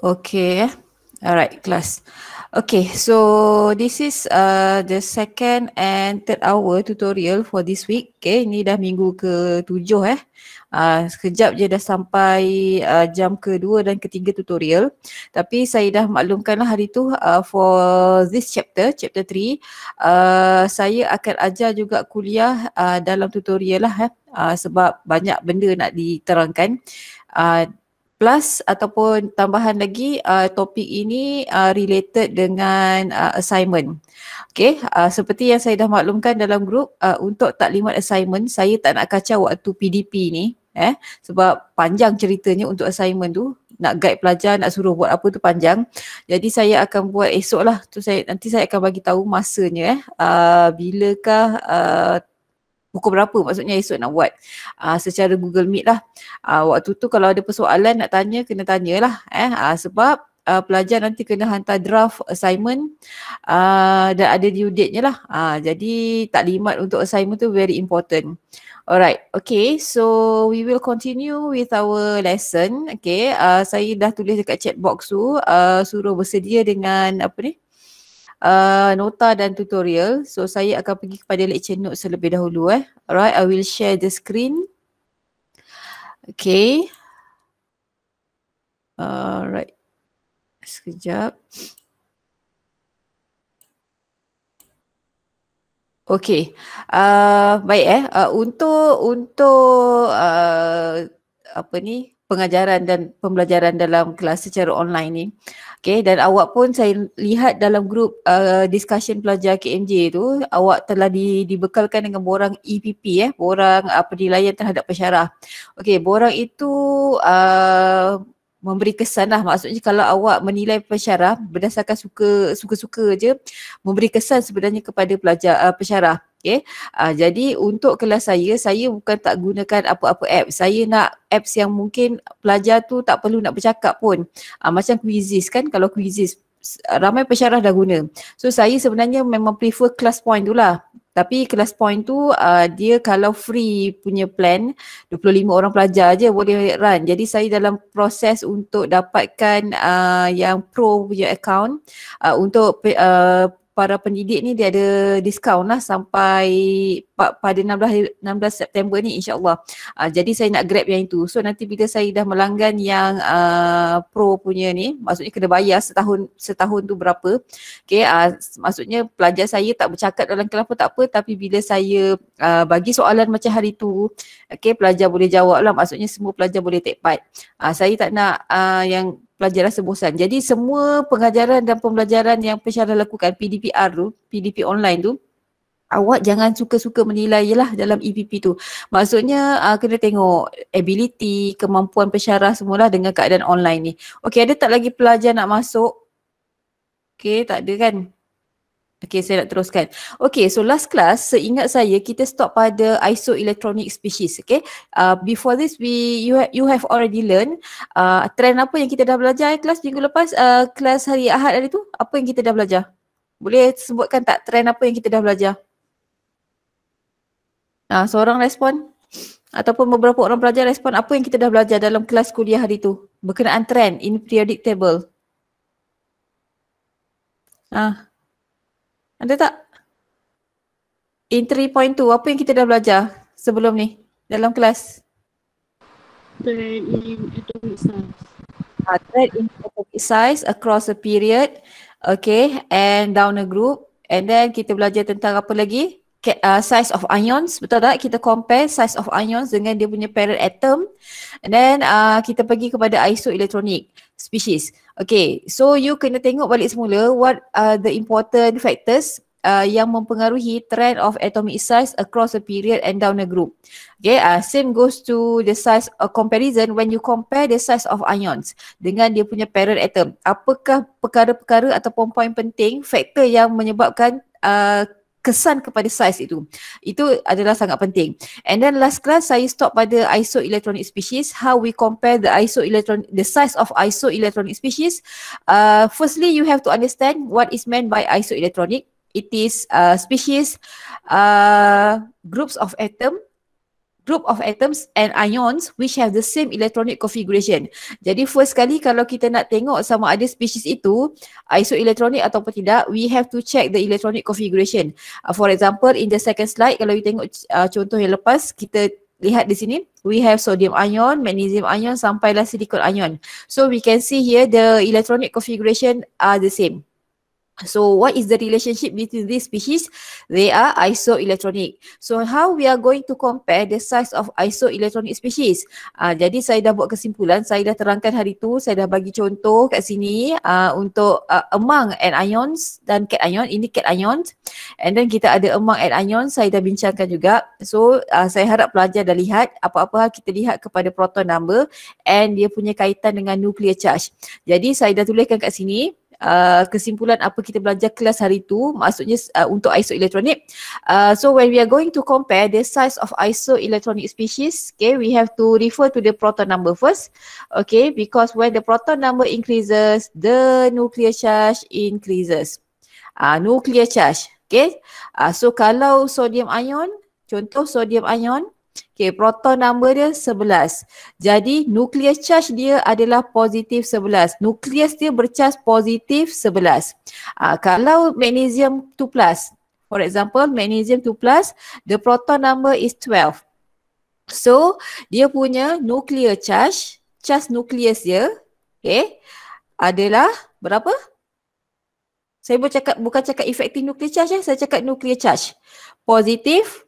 Okay. Alright, class. Okay, so this is uh, the second and third hour tutorial for this week. Okay, ini dah minggu ke tujuh eh. Uh, sekejap je dah sampai uh, jam kedua dan ketiga tutorial. Tapi saya dah maklumkan lah hari tu uh, for this chapter, chapter three. Uh, saya akan ajar juga kuliah uh, dalam tutorial lah eh. Uh, sebab banyak benda nak diterangkan. Uh, plus ataupun tambahan lagi uh, topik ini uh, related dengan uh, assignment. Okay, uh, seperti yang saya dah maklumkan dalam grup uh, untuk taklimat assignment saya tak nak kacau waktu PDP ni eh sebab panjang ceritanya untuk assignment tu nak guide pelajar nak suruh buat apa tu panjang jadi saya akan buat esok lah tu saya nanti saya akan bagi tahu masanya eh uh, bilakah uh, pukul berapa maksudnya esok nak buat uh, secara Google Meet lah. Uh, waktu tu kalau ada persoalan nak tanya kena tanyalah eh uh, sebab uh, pelajar nanti kena hantar draft assignment uh, dan ada due date nya lah. Uh, jadi taklimat untuk assignment tu very important. Alright, okay so we will continue with our lesson. Okay, uh, saya dah tulis dekat chat box tu uh, suruh bersedia dengan apa ni? uh, nota dan tutorial. So saya akan pergi kepada lecture note selebih dahulu eh. Alright, I will share the screen. Okay. Alright. Sekejap. Okay. Uh, baik eh. Uh, untuk untuk uh, apa ni pengajaran dan pembelajaran dalam kelas secara online ni. Okay dan awak pun saya lihat dalam grup uh, discussion pelajar KMJ tu awak telah di, dibekalkan dengan borang EPP eh, borang uh, penilaian terhadap pesyarah. Okay borang itu uh, memberi kesan lah maksudnya kalau awak menilai pesyarah berdasarkan suka suka-suka je memberi kesan sebenarnya kepada pelajar uh, pesyarah Okay. Uh, ah, jadi untuk kelas saya, saya bukan tak gunakan apa-apa apps. Saya nak apps yang mungkin pelajar tu tak perlu nak bercakap pun. Uh, macam Quizzes kan, kalau Quizzes ramai pesyarah dah guna. So saya sebenarnya memang prefer class point tu lah. Tapi class point tu uh, dia kalau free punya plan 25 orang pelajar je boleh run. Jadi saya dalam proses untuk dapatkan uh, yang pro punya account uh, untuk uh, para pendidik ni dia ada diskaun lah sampai pada 16, 16 September ni insyaAllah. Uh, jadi saya nak grab yang itu. So nanti bila saya dah melanggan yang uh, pro punya ni, maksudnya kena bayar setahun setahun tu berapa. Okay, uh, maksudnya pelajar saya tak bercakap dalam kelas pun tak apa tapi bila saya uh, bagi soalan macam hari tu, okay, pelajar boleh jawab lah. Maksudnya semua pelajar boleh take part. Uh, saya tak nak uh, yang pelajaran sebusan. Jadi semua pengajaran dan pembelajaran yang pensyarah lakukan PDPR tu, PDP online tu awak jangan suka-suka menilai lah dalam EPP tu. Maksudnya uh, kena tengok ability, kemampuan pensyarah semula dengan keadaan online ni. Okey, ada tak lagi pelajar nak masuk? Okey, tak ada kan? Okay, saya nak teruskan. Okay, so last class, seingat saya, kita stop pada isoelectronic species. Okay, uh, before this, we you, ha- you have already learn uh, trend apa yang kita dah belajar eh, kelas minggu lepas, uh, kelas hari Ahad hari tu, apa yang kita dah belajar? Boleh sebutkan tak trend apa yang kita dah belajar? Nah, seorang respon ataupun beberapa orang pelajar respon apa yang kita dah belajar dalam kelas kuliah hari tu berkenaan trend in periodic table. Ah, ada tak? Entry point 2, apa yang kita dah belajar sebelum ni dalam kelas? Thread in atomic size. Uh, in atomic size across a period. Okay, and down a group. And then kita belajar tentang apa lagi? uh, size of ions betul tak kita compare size of ions dengan dia punya parent atom and then uh, kita pergi kepada isoelectronic species okay so you kena tengok balik semula what are the important factors Uh, yang mempengaruhi trend of atomic size across a period and down a group. Okay, uh, same goes to the size of uh, comparison when you compare the size of ions dengan dia punya parent atom. Apakah perkara-perkara ataupun poin penting, faktor yang menyebabkan uh, kesan kepada saiz itu. Itu adalah sangat penting. And then last class saya stop pada isoelectronic species. How we compare the isoelectronic, the size of isoelectronic species. Uh, firstly, you have to understand what is meant by isoelectronic. It is uh, species, uh, groups of atom group of atoms and ions which have the same electronic configuration. Jadi first sekali kalau kita nak tengok sama ada species itu isoelectronic atau tidak, we have to check the electronic configuration. Uh, for example in the second slide kalau kita tengok uh, contoh yang lepas kita lihat di sini we have sodium ion, magnesium ion sampailah silicon ion. So we can see here the electronic configuration are the same. So what is the relationship between these species? They are isoelectronic. So how we are going to compare the size of isoelectronic species? Uh, jadi saya dah buat kesimpulan, saya dah terangkan hari tu, saya dah bagi contoh kat sini uh, untuk uh, ah, among ions dan cation, ini cation. And then kita ada among anion, saya dah bincangkan juga. So uh, saya harap pelajar dah lihat apa-apa hal kita lihat kepada proton number and dia punya kaitan dengan nuclear charge. Jadi saya dah tuliskan kat sini uh, kesimpulan apa kita belajar kelas hari tu maksudnya uh, untuk iso uh, so when we are going to compare the size of iso species okay we have to refer to the proton number first okay because when the proton number increases the nuclear charge increases uh, nuclear charge okay uh, so kalau sodium ion contoh sodium ion Okay, proton number dia 11. Jadi nuclear charge dia adalah positif 11. Nukleus dia bercas positif 11. Aa, ah, kalau magnesium 2 plus, for example magnesium 2 plus, the proton number is 12. So, dia punya nuclear charge, charge nucleus dia, okay, adalah berapa? Saya bukan cakap, bukan cakap effective nuclear charge ya, saya cakap nuclear charge. Positif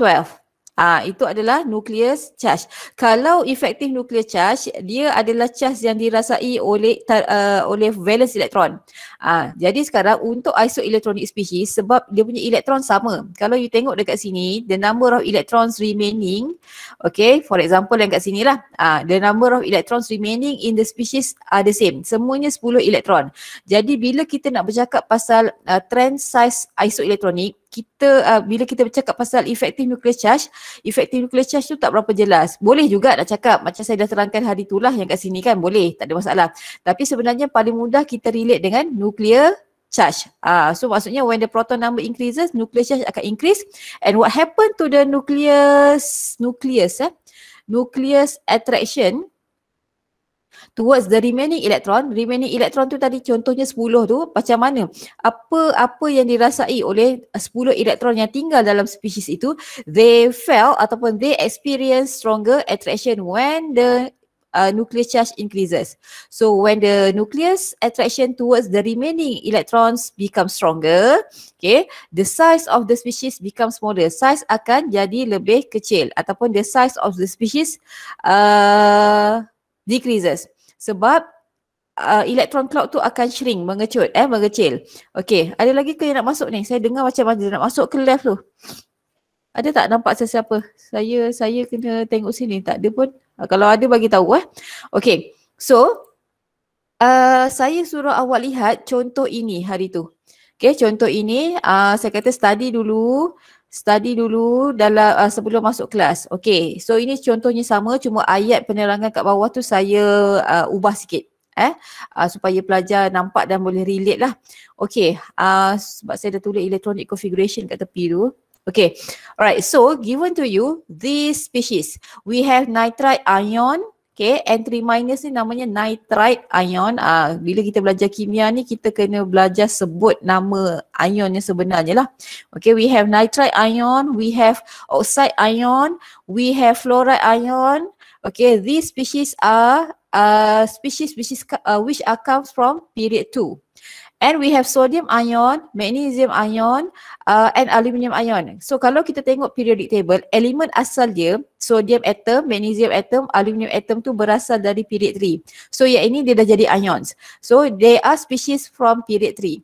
12. Ah ha, itu adalah nucleus charge. Kalau effective nucleus charge, dia adalah charge yang dirasai oleh uh, oleh valence electron. Ah ha, jadi sekarang untuk isoelectronic species sebab dia punya elektron sama. Kalau you tengok dekat sini, the number of electrons remaining, okay, for example yang kat lah. Ah ha, the number of electrons remaining in the species are the same. Semuanya 10 elektron. Jadi bila kita nak bercakap pasal uh, trend size isoelectronic, kita uh, bila kita bercakap pasal efektif nuclear charge, efektif nuclear charge tu tak berapa jelas. Boleh juga nak cakap macam saya dah terangkan hari itulah yang kat sini kan boleh, tak ada masalah. Tapi sebenarnya paling mudah kita relate dengan nuclear charge. Ah uh, so maksudnya when the proton number increases, nuclear charge akan increase and what happen to the nucleus nucleus eh? Nucleus attraction towards the remaining electron remaining electron tu tadi contohnya 10 tu macam mana apa apa yang dirasai oleh 10 eh, elektron yang tinggal dalam species itu they felt ataupun they experience stronger attraction when the uh, nucleus charge increases so when the nucleus attraction towards the remaining electrons become stronger okay the size of the species become smaller size akan jadi lebih kecil ataupun the size of the species uh, decreases sebab uh, electron clock tu akan shrink, mengecut, eh, mengecil. Okey, ada lagi ke yang nak masuk ni? Saya dengar macam mana nak masuk ke left tu. Ada tak nampak sesiapa? Saya saya kena tengok sini, tak ada pun. Uh, kalau ada bagi tahu eh. Okey. So uh, saya suruh awak lihat contoh ini hari tu. Okey, contoh ini uh, saya kata study dulu study dulu dalam uh, sebelum masuk kelas. Okay so ini contohnya sama cuma ayat penerangan kat bawah tu saya uh, ubah sikit eh uh, supaya pelajar nampak dan boleh relate lah. Okay uh, sebab saya dah tulis electronic configuration kat tepi tu. Okay alright so given to you this species we have nitride ion Okay, entry minus ni namanya nitride ion. Uh, bila kita belajar kimia ni, kita kena belajar sebut nama ion yang sebenarnya lah. Okay, we have nitride ion, we have oxide ion, we have fluoride ion. Okay, these species are uh, species species uh, which are comes from period 2. And we have sodium ion, magnesium ion uh, and aluminium ion. So kalau kita tengok periodic table, elemen asal dia, sodium atom, magnesium atom, aluminium atom tu berasal dari period 3. So yang ini dia dah jadi ions. So they are species from period 3.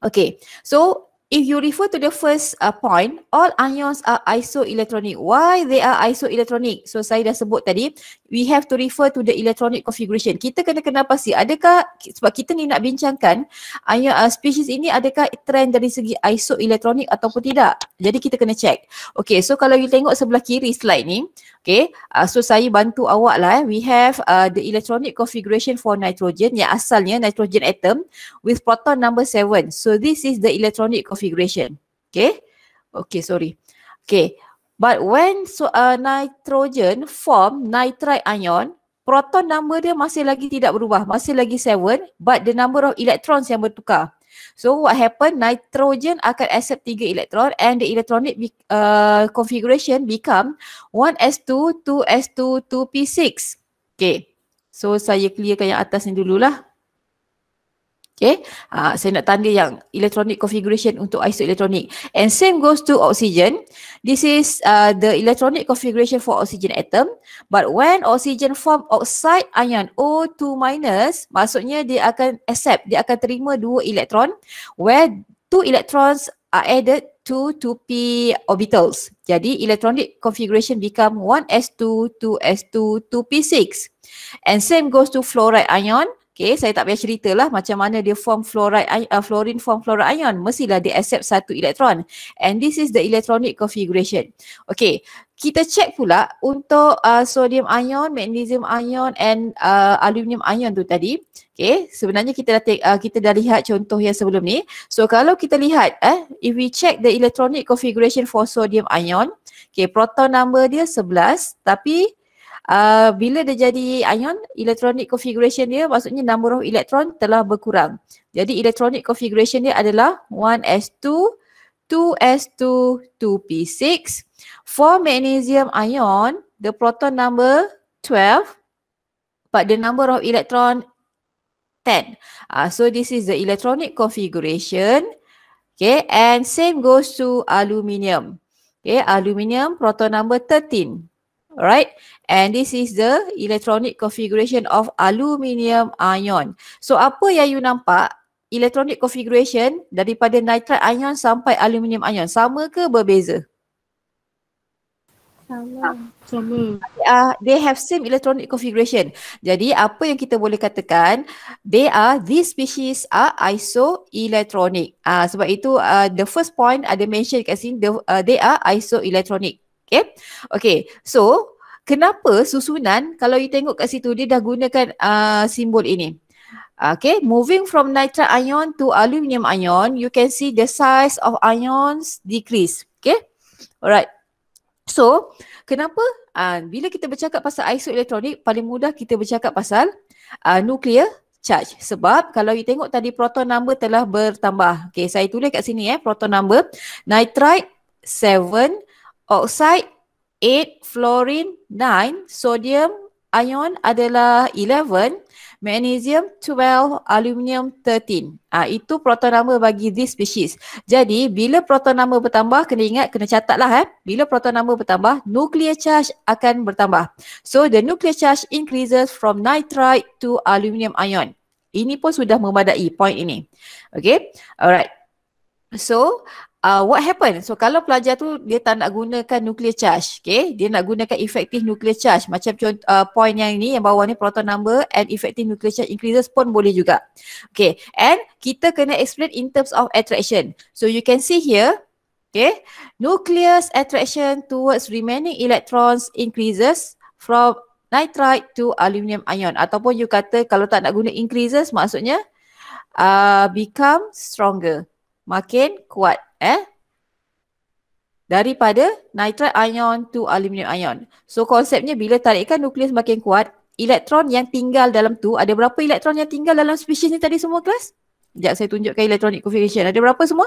Okay, so If you refer to the first uh, point, all anions are isoelectronic. Why they are isoelectronic? So saya dah sebut tadi, we have to refer to the electronic configuration. Kita kena kenal pasti adakah sebab kita ni nak bincangkan ion uh, species ini adakah trend dari segi isoelectronic ataupun tidak. Jadi kita kena check. Okay, so kalau you tengok sebelah kiri slide ni, okay, uh, so saya bantu awak lah. Eh. We have uh, the electronic configuration for nitrogen yang asalnya nitrogen atom with proton number 7. So this is the electronic configuration. Okay. Okay, sorry. Okay. But when so, uh, nitrogen form nitride ion, proton nama dia masih lagi tidak berubah. Masih lagi 7 but the number of electrons yang bertukar. So what happen? Nitrogen akan accept 3 elektron and the electronic uh, configuration become 1s2, 2s2, 2p6. Okay. So saya clearkan yang atas ni dululah. Okay, ha, saya nak tanda yang electronic configuration untuk isoelectronic. And same goes to oxygen. This is uh, the electronic configuration for oxygen atom. But when oxygen form oxide ion O2 minus, maksudnya dia akan accept, dia akan terima dua elektron where two electrons are added to 2p orbitals. Jadi electronic configuration become 1s2, 2s2, 2p6. And same goes to fluoride ion. Okay, saya tak payah cerita lah macam mana dia form fluoride, uh, fluorine form fluoride ion. Mestilah dia accept satu elektron. And this is the electronic configuration. Okay, kita check pula untuk uh, sodium ion, magnesium ion and uh, aluminium ion tu tadi. Okay, sebenarnya kita dah, take, uh, kita dah lihat contoh yang sebelum ni. So kalau kita lihat, eh, if we check the electronic configuration for sodium ion, okay, proton number dia 11 tapi Uh, bila dia jadi ion, elektronik configuration dia maksudnya nombor elektron telah berkurang. Jadi elektronik configuration dia adalah 1s2, 2s2, 2p6. For magnesium ion, the proton number 12 but the number of electron 10. Uh, so this is the electronic configuration. Okay, and same goes to aluminium. Okay, aluminium proton number 13 right? And this is the electronic configuration of aluminium ion. So apa yang you nampak? Electronic configuration daripada nitrate ion sampai aluminium ion sama ke berbeza? Sama. Sama. Uh, they have same electronic configuration. Jadi apa yang kita boleh katakan, they are, these species are isoelectronic. Uh, sebab itu uh, the first point ada mention kat sini, the, uh, they are isoelectronic. Okay. Okay. So, kenapa susunan kalau you tengok kat situ dia dah gunakan uh, simbol ini. Okay. Moving from nitrate ion to aluminium ion, you can see the size of ions decrease. Okay. Alright. So, kenapa uh, bila kita bercakap pasal isoelectronic, paling mudah kita bercakap pasal uh, nuclear charge. Sebab kalau you tengok tadi proton number telah bertambah. Okay, saya tulis kat sini eh. Proton number. Nitrite 7, oxide 8, fluorine 9, sodium ion adalah 11, magnesium 12, aluminium 13. Ah itu proton number bagi this species. Jadi bila proton number bertambah kena ingat kena catatlah eh. Bila proton number bertambah, nuclear charge akan bertambah. So the nuclear charge increases from nitride to aluminium ion. Ini pun sudah memadai point ini. Okay. Alright. So, uh, what happen? So kalau pelajar tu dia tak nak gunakan nuclear charge, okay? Dia nak gunakan effective nuclear charge. Macam contoh uh, point yang ni, yang bawah ni proton number and effective nuclear charge increases pun boleh juga. Okay, and kita kena explain in terms of attraction. So you can see here, okay? Nucleus attraction towards remaining electrons increases from nitride to aluminium ion. Ataupun you kata kalau tak nak guna increases maksudnya uh, become stronger. Makin kuat eh daripada nitrat ion to aluminium ion. So konsepnya bila tarikan nukleus makin kuat, elektron yang tinggal dalam tu, ada berapa elektron yang tinggal dalam species ni tadi semua kelas? Sekejap saya tunjukkan elektronik configuration. Ada berapa semua?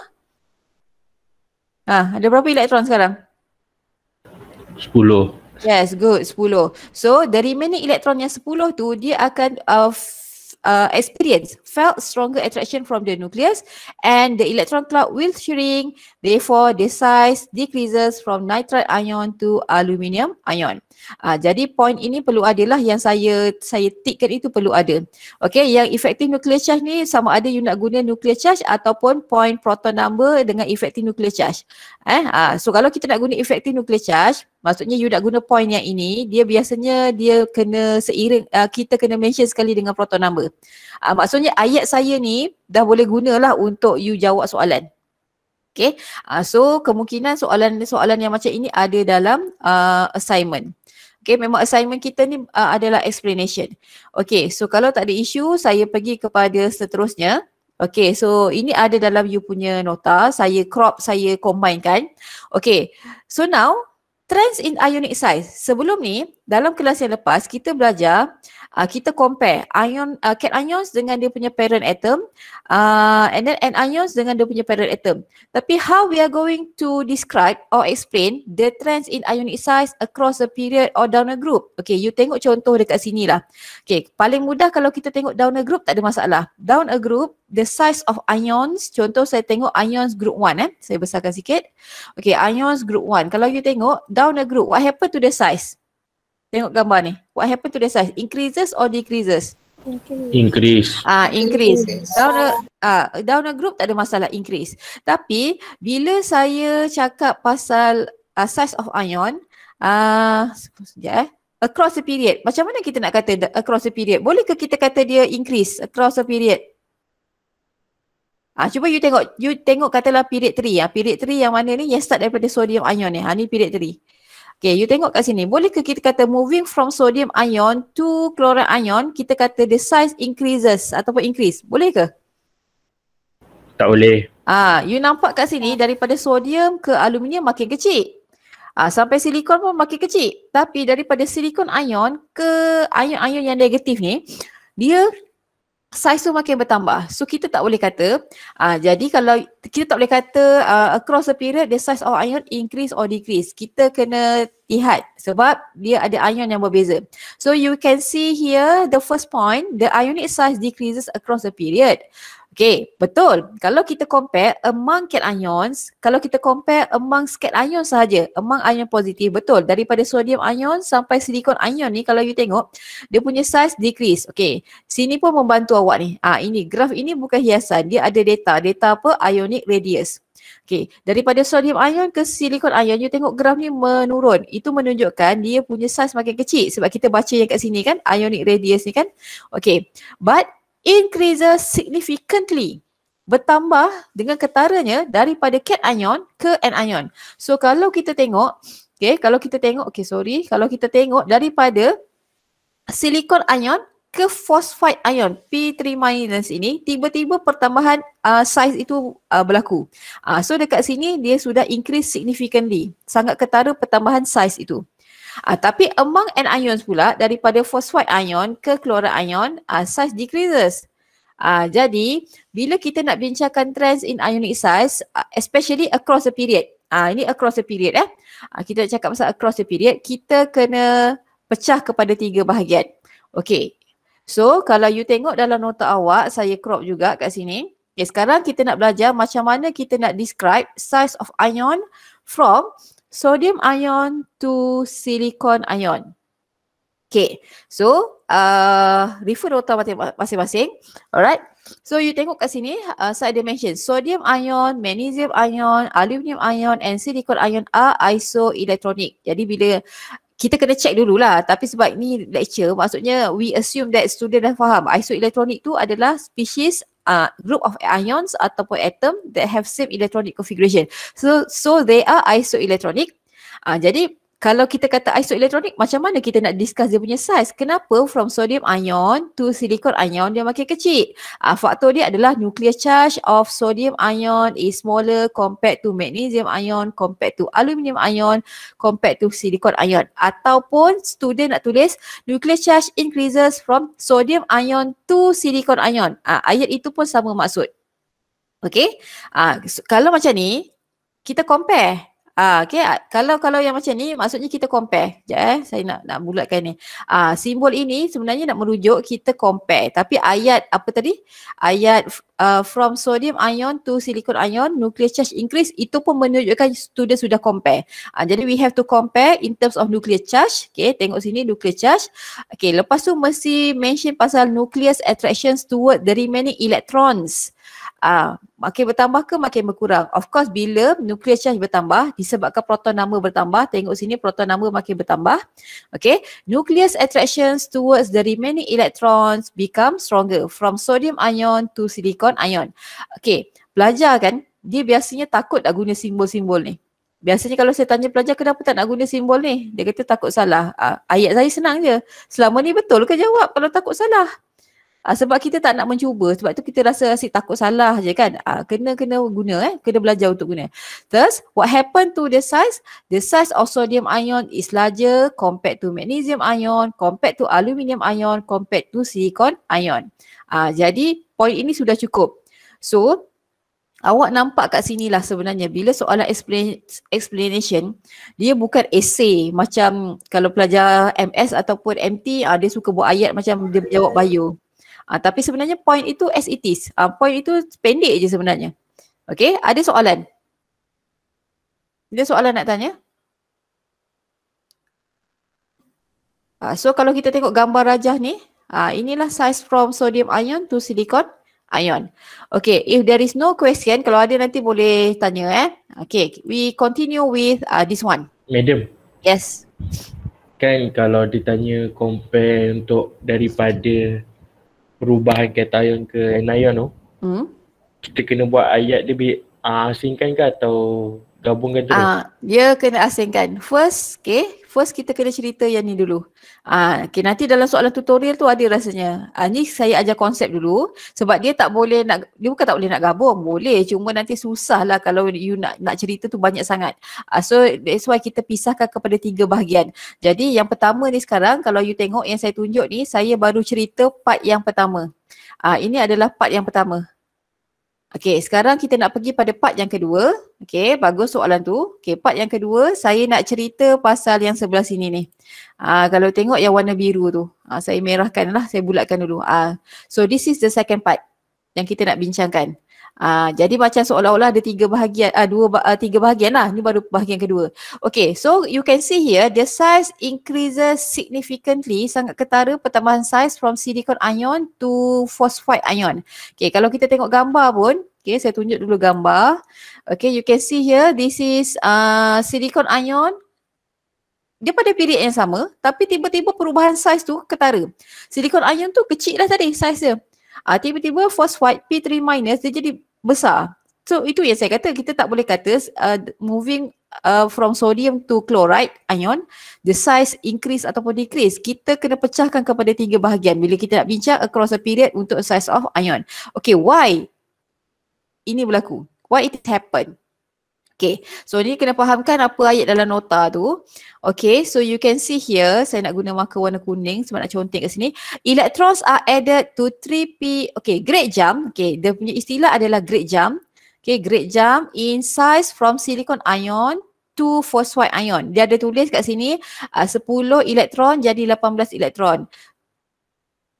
Ha, ada berapa elektron sekarang? Sepuluh. Yes, good. sepuluh. So dari mana elektron yang 10 tu dia akan uh, uh, experience felt stronger attraction from the nucleus and the electron cloud will shrink therefore the size decreases from nitride ion to aluminium ion uh, jadi point ini perlu adalah yang saya saya tickkan itu perlu ada okey yang efektif nuclear charge ni sama ada you nak guna nuclear charge ataupun point proton number dengan efektif nuclear charge eh uh, so kalau kita nak guna efektif nuclear charge Maksudnya you nak guna point yang ini, dia biasanya dia kena seiring, uh, kita kena mention sekali dengan proton number. Uh, maksudnya ayat saya ni dah boleh gunalah untuk you jawab soalan. Okay, uh, so kemungkinan soalan-soalan yang macam ini ada dalam uh, assignment. Okay, memang assignment kita ni uh, adalah explanation. Okay, so kalau tak ada isu, saya pergi kepada seterusnya. Okay, so ini ada dalam you punya nota. Saya crop, saya combine kan. Okay, so now trends in ionic size. Sebelum ni, dalam kelas yang lepas, kita belajar uh, kita compare ion uh, cat ions dengan dia punya parent atom uh, and then an ions dengan dia punya parent atom tapi how we are going to describe or explain the trends in ionic size across a period or donor group okay you tengok contoh dekat sini lah okay paling mudah kalau kita tengok donor group tak ada masalah donor group the size of ions contoh saya tengok ions group 1 eh saya besarkan sikit okay ions group 1 kalau you tengok donor group what happen to the size Tengok gambar ni. What happened to the size? Increases or decreases? Increase. Ah, increase. Down a ah, down a group tak ada masalah increase. Tapi bila saya cakap pasal uh, size of ion, ah uh, sekejap eh. Across the period. Macam mana kita nak kata across the period? Boleh ke kita kata dia increase across the period? Ah, cuba you tengok you tengok katalah period 3 ya. Ah, period 3 yang mana ni yang start daripada sodium ion ni. Ha ni period 3. Okay, you tengok kat sini. Boleh ke kita kata moving from sodium ion to chloride ion, kita kata the size increases ataupun increase. Boleh ke? Tak boleh. Ah, you nampak kat sini daripada sodium ke aluminium makin kecil. Ah, sampai silikon pun makin kecil. Tapi daripada silikon ion ke ion-ion yang negatif ni, dia size tu makin bertambah. So kita tak boleh kata, uh, jadi kalau kita tak boleh kata uh, across the period the size of iron increase or decrease. Kita kena lihat sebab dia ada ion yang berbeza. So you can see here the first point, the ionic size decreases across the period. Okay, betul. Kalau kita compare among cations, kalau kita compare among cat ion sahaja, among ion positif, betul. Daripada sodium ion sampai silikon ion ni, kalau you tengok, dia punya size decrease. Okay, sini pun membantu awak ni. Ah, ini graf ini bukan hiasan. Dia ada data. Data apa? Ionic radius. Okay, daripada sodium ion ke silikon ion, you tengok graf ni menurun. Itu menunjukkan dia punya size makin kecil sebab kita baca yang kat sini kan, ionic radius ni kan. Okay, but increases significantly bertambah dengan ketaranya daripada cat cation ke anion. So kalau kita tengok, okay, kalau kita tengok, okay sorry, kalau kita tengok daripada silikon anion ke fosfat ion P3 minus ini tiba-tiba pertambahan uh, size itu uh, berlaku. Uh, so dekat sini dia sudah increase significantly. Sangat ketara pertambahan size itu. Uh, tapi among anions pula daripada phosphide ion ke klora ion uh, size decreases. Uh, jadi bila kita nak bincangkan trends in ionic size uh, especially across the period. Uh, ini across the period eh. Uh, kita cakap pasal across the period kita kena pecah kepada tiga bahagian. Okay. So kalau you tengok dalam nota awak saya crop juga kat sini. Okay, sekarang kita nak belajar macam mana kita nak describe size of ion from sodium ion to silicon ion. Okay, so uh, refer doktor masing-masing. Alright, so you tengok kat sini, uh, saya so sodium ion, magnesium ion, aluminium ion and silicon ion are isoelectronic. Jadi bila kita kena check dululah tapi sebab ni lecture maksudnya we assume that student dah faham isoelectronic tu adalah species uh, group of ions ataupun atom that have same electronic configuration. So so they are isoelectronic. Uh, jadi kalau kita kata isoelectronic macam mana kita nak discuss dia punya size kenapa from sodium ion to silicon ion dia makin kecil uh, faktor dia adalah nuclear charge of sodium ion is smaller compared to magnesium ion compared to aluminium ion compared to silicon ion ataupun student nak tulis nuclear charge increases from sodium ion to silicon ion uh, ayat itu pun sama maksud okey uh, so, kalau macam ni kita compare Ah, okay. Ah, kalau kalau yang macam ni maksudnya kita compare. Sekejap eh. Saya nak nak bulatkan ni. Ah, simbol ini sebenarnya nak merujuk kita compare. Tapi ayat apa tadi? Ayat uh, from sodium ion to silicon ion nuclear charge increase itu pun menunjukkan student sudah compare. Ah, jadi we have to compare in terms of nuclear charge. Okay. Tengok sini nuclear charge. Okay. Lepas tu mesti mention pasal nucleus attractions toward the remaining electrons. Ah, makin bertambah ke makin berkurang? Of course bila nuklear charge bertambah disebabkan proton number bertambah, tengok sini proton number makin bertambah. Okay, nucleus attractions towards the remaining electrons become stronger from sodium ion to silicon ion. Okay, pelajar kan dia biasanya takut nak guna simbol-simbol ni. Biasanya kalau saya tanya pelajar kenapa tak nak guna simbol ni? Dia kata takut salah. Ah, ayat saya senang je. Selama ni betul ke jawab kalau takut salah? Ha, sebab kita tak nak mencuba sebab tu kita rasa asyik takut salah je kan ah, kena kena guna eh kena belajar untuk guna thus what happen to the size the size of sodium ion is larger compared to magnesium ion compared to aluminium ion compared to silicon ion ha, jadi point ini sudah cukup so awak nampak kat sini lah sebenarnya bila soalan explanation dia bukan essay macam kalau pelajar MS ataupun MT dia suka buat ayat macam dia jawab bio Uh, tapi sebenarnya point itu as it is. Uh, point itu pendek je sebenarnya. Okay, ada soalan? Ada soalan nak tanya? Uh, so kalau kita tengok gambar rajah ni, uh, inilah size from sodium ion to silicon ion. Okay, if there is no question, kalau ada nanti boleh tanya eh. Okay, we continue with uh, this one. Medium. Yes. Kan kalau ditanya compare untuk daripada perubahan cation ke anion tu hmm? kita kena buat ayat dia bila, uh, asingkan ke atau gabungkan terus? Uh, dia kena asingkan. First, okay, First kita kena cerita yang ni dulu. Ah, okay, nanti dalam soalan tutorial tu ada rasanya. Ah, ni saya ajar konsep dulu sebab dia tak boleh nak dia bukan tak boleh nak gabung, boleh cuma nanti susah lah kalau you nak nak cerita tu banyak sangat. Uh, so that's why kita pisahkan kepada tiga bahagian. Jadi yang pertama ni sekarang kalau you tengok yang saya tunjuk ni saya baru cerita part yang pertama. Ah, ini adalah part yang pertama. Okey, sekarang kita nak pergi pada part yang kedua. Okey, bagus soalan tu. Okey, part yang kedua saya nak cerita pasal yang sebelah sini ni. Uh, kalau tengok yang warna biru tu. Uh, saya merahkan lah, saya bulatkan dulu. Uh, so this is the second part yang kita nak bincangkan. Uh, jadi macam seolah-olah ada tiga bahagian, uh, dua uh, tiga bahagian lah. Ini baru bahagian kedua. Okay, so you can see here the size increases significantly sangat ketara pertambahan size from silicon ion to phosphide ion. Okay, kalau kita tengok gambar pun, okay saya tunjuk dulu gambar. Okay, you can see here this is uh, silicon ion dia pada period yang sama tapi tiba-tiba perubahan size tu ketara. Silicon ion tu kecil lah tadi size dia uh, tiba-tiba phosphite P3 minus dia jadi besar. So itu yang saya kata kita tak boleh kata uh, moving uh, from sodium to chloride ion the size increase ataupun decrease kita kena pecahkan kepada tiga bahagian bila kita nak bincang across a period untuk size of ion. Okay why ini berlaku? Why it happened? Okay, so ni kena fahamkan apa ayat dalam nota tu. Okay, so you can see here, saya nak guna marker warna kuning sebab nak contek kat sini. Electrons are added to 3P, okay, great jump. Okay, dia punya istilah adalah great jump. Okay, great jump in size from silicon ion to phosphide ion. Dia ada tulis kat sini uh, 10 elektron jadi 18 elektron.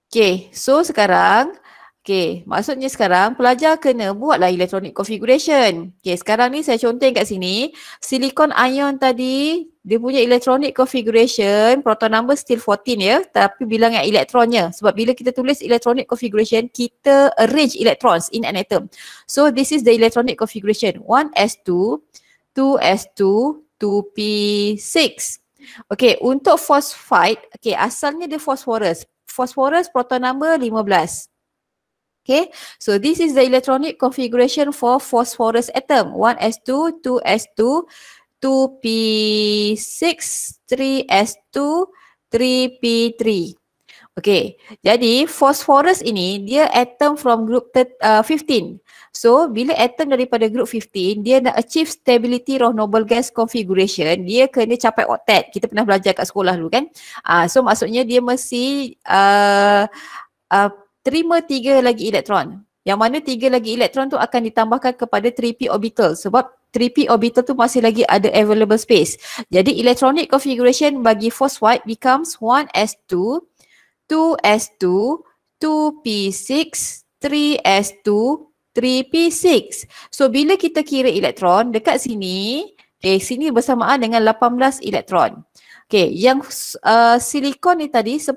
Okay, so sekarang Okay, maksudnya sekarang pelajar kena buatlah electronic configuration. Okay, sekarang ni saya conteng kat sini. Silikon ion tadi, dia punya electronic configuration, proton number still 14 ya. Tapi bilangan elektronnya. Sebab bila kita tulis electronic configuration, kita arrange electrons in an atom. So, this is the electronic configuration. 1s2, 2s2, 2p6. Okay, untuk phosphite, okay, asalnya dia phosphorus. Phosphorus proton number 15. Okay, so this is the electronic configuration for phosphorus atom. 1s2, 2s2, 2p6, 3s2, 3p3. Okay, jadi phosphorus ini dia atom from group uh, 15. So, bila atom daripada group 15, dia nak achieve stability roh noble gas configuration, dia kena capai octet. Kita pernah belajar kat sekolah dulu kan. Uh, so, maksudnya dia mesti uh, uh, terima tiga lagi elektron. Yang mana tiga lagi elektron tu akan ditambahkan kepada 3p orbital sebab 3p orbital tu masih lagi ada available space. Jadi electronic configuration bagi force white becomes 1s2, 2s2, 2p6, 3s2, 3p6. So bila kita kira elektron dekat sini, okay, eh, sini bersamaan dengan 18 elektron. Okay, yang uh, silikon ni tadi 10.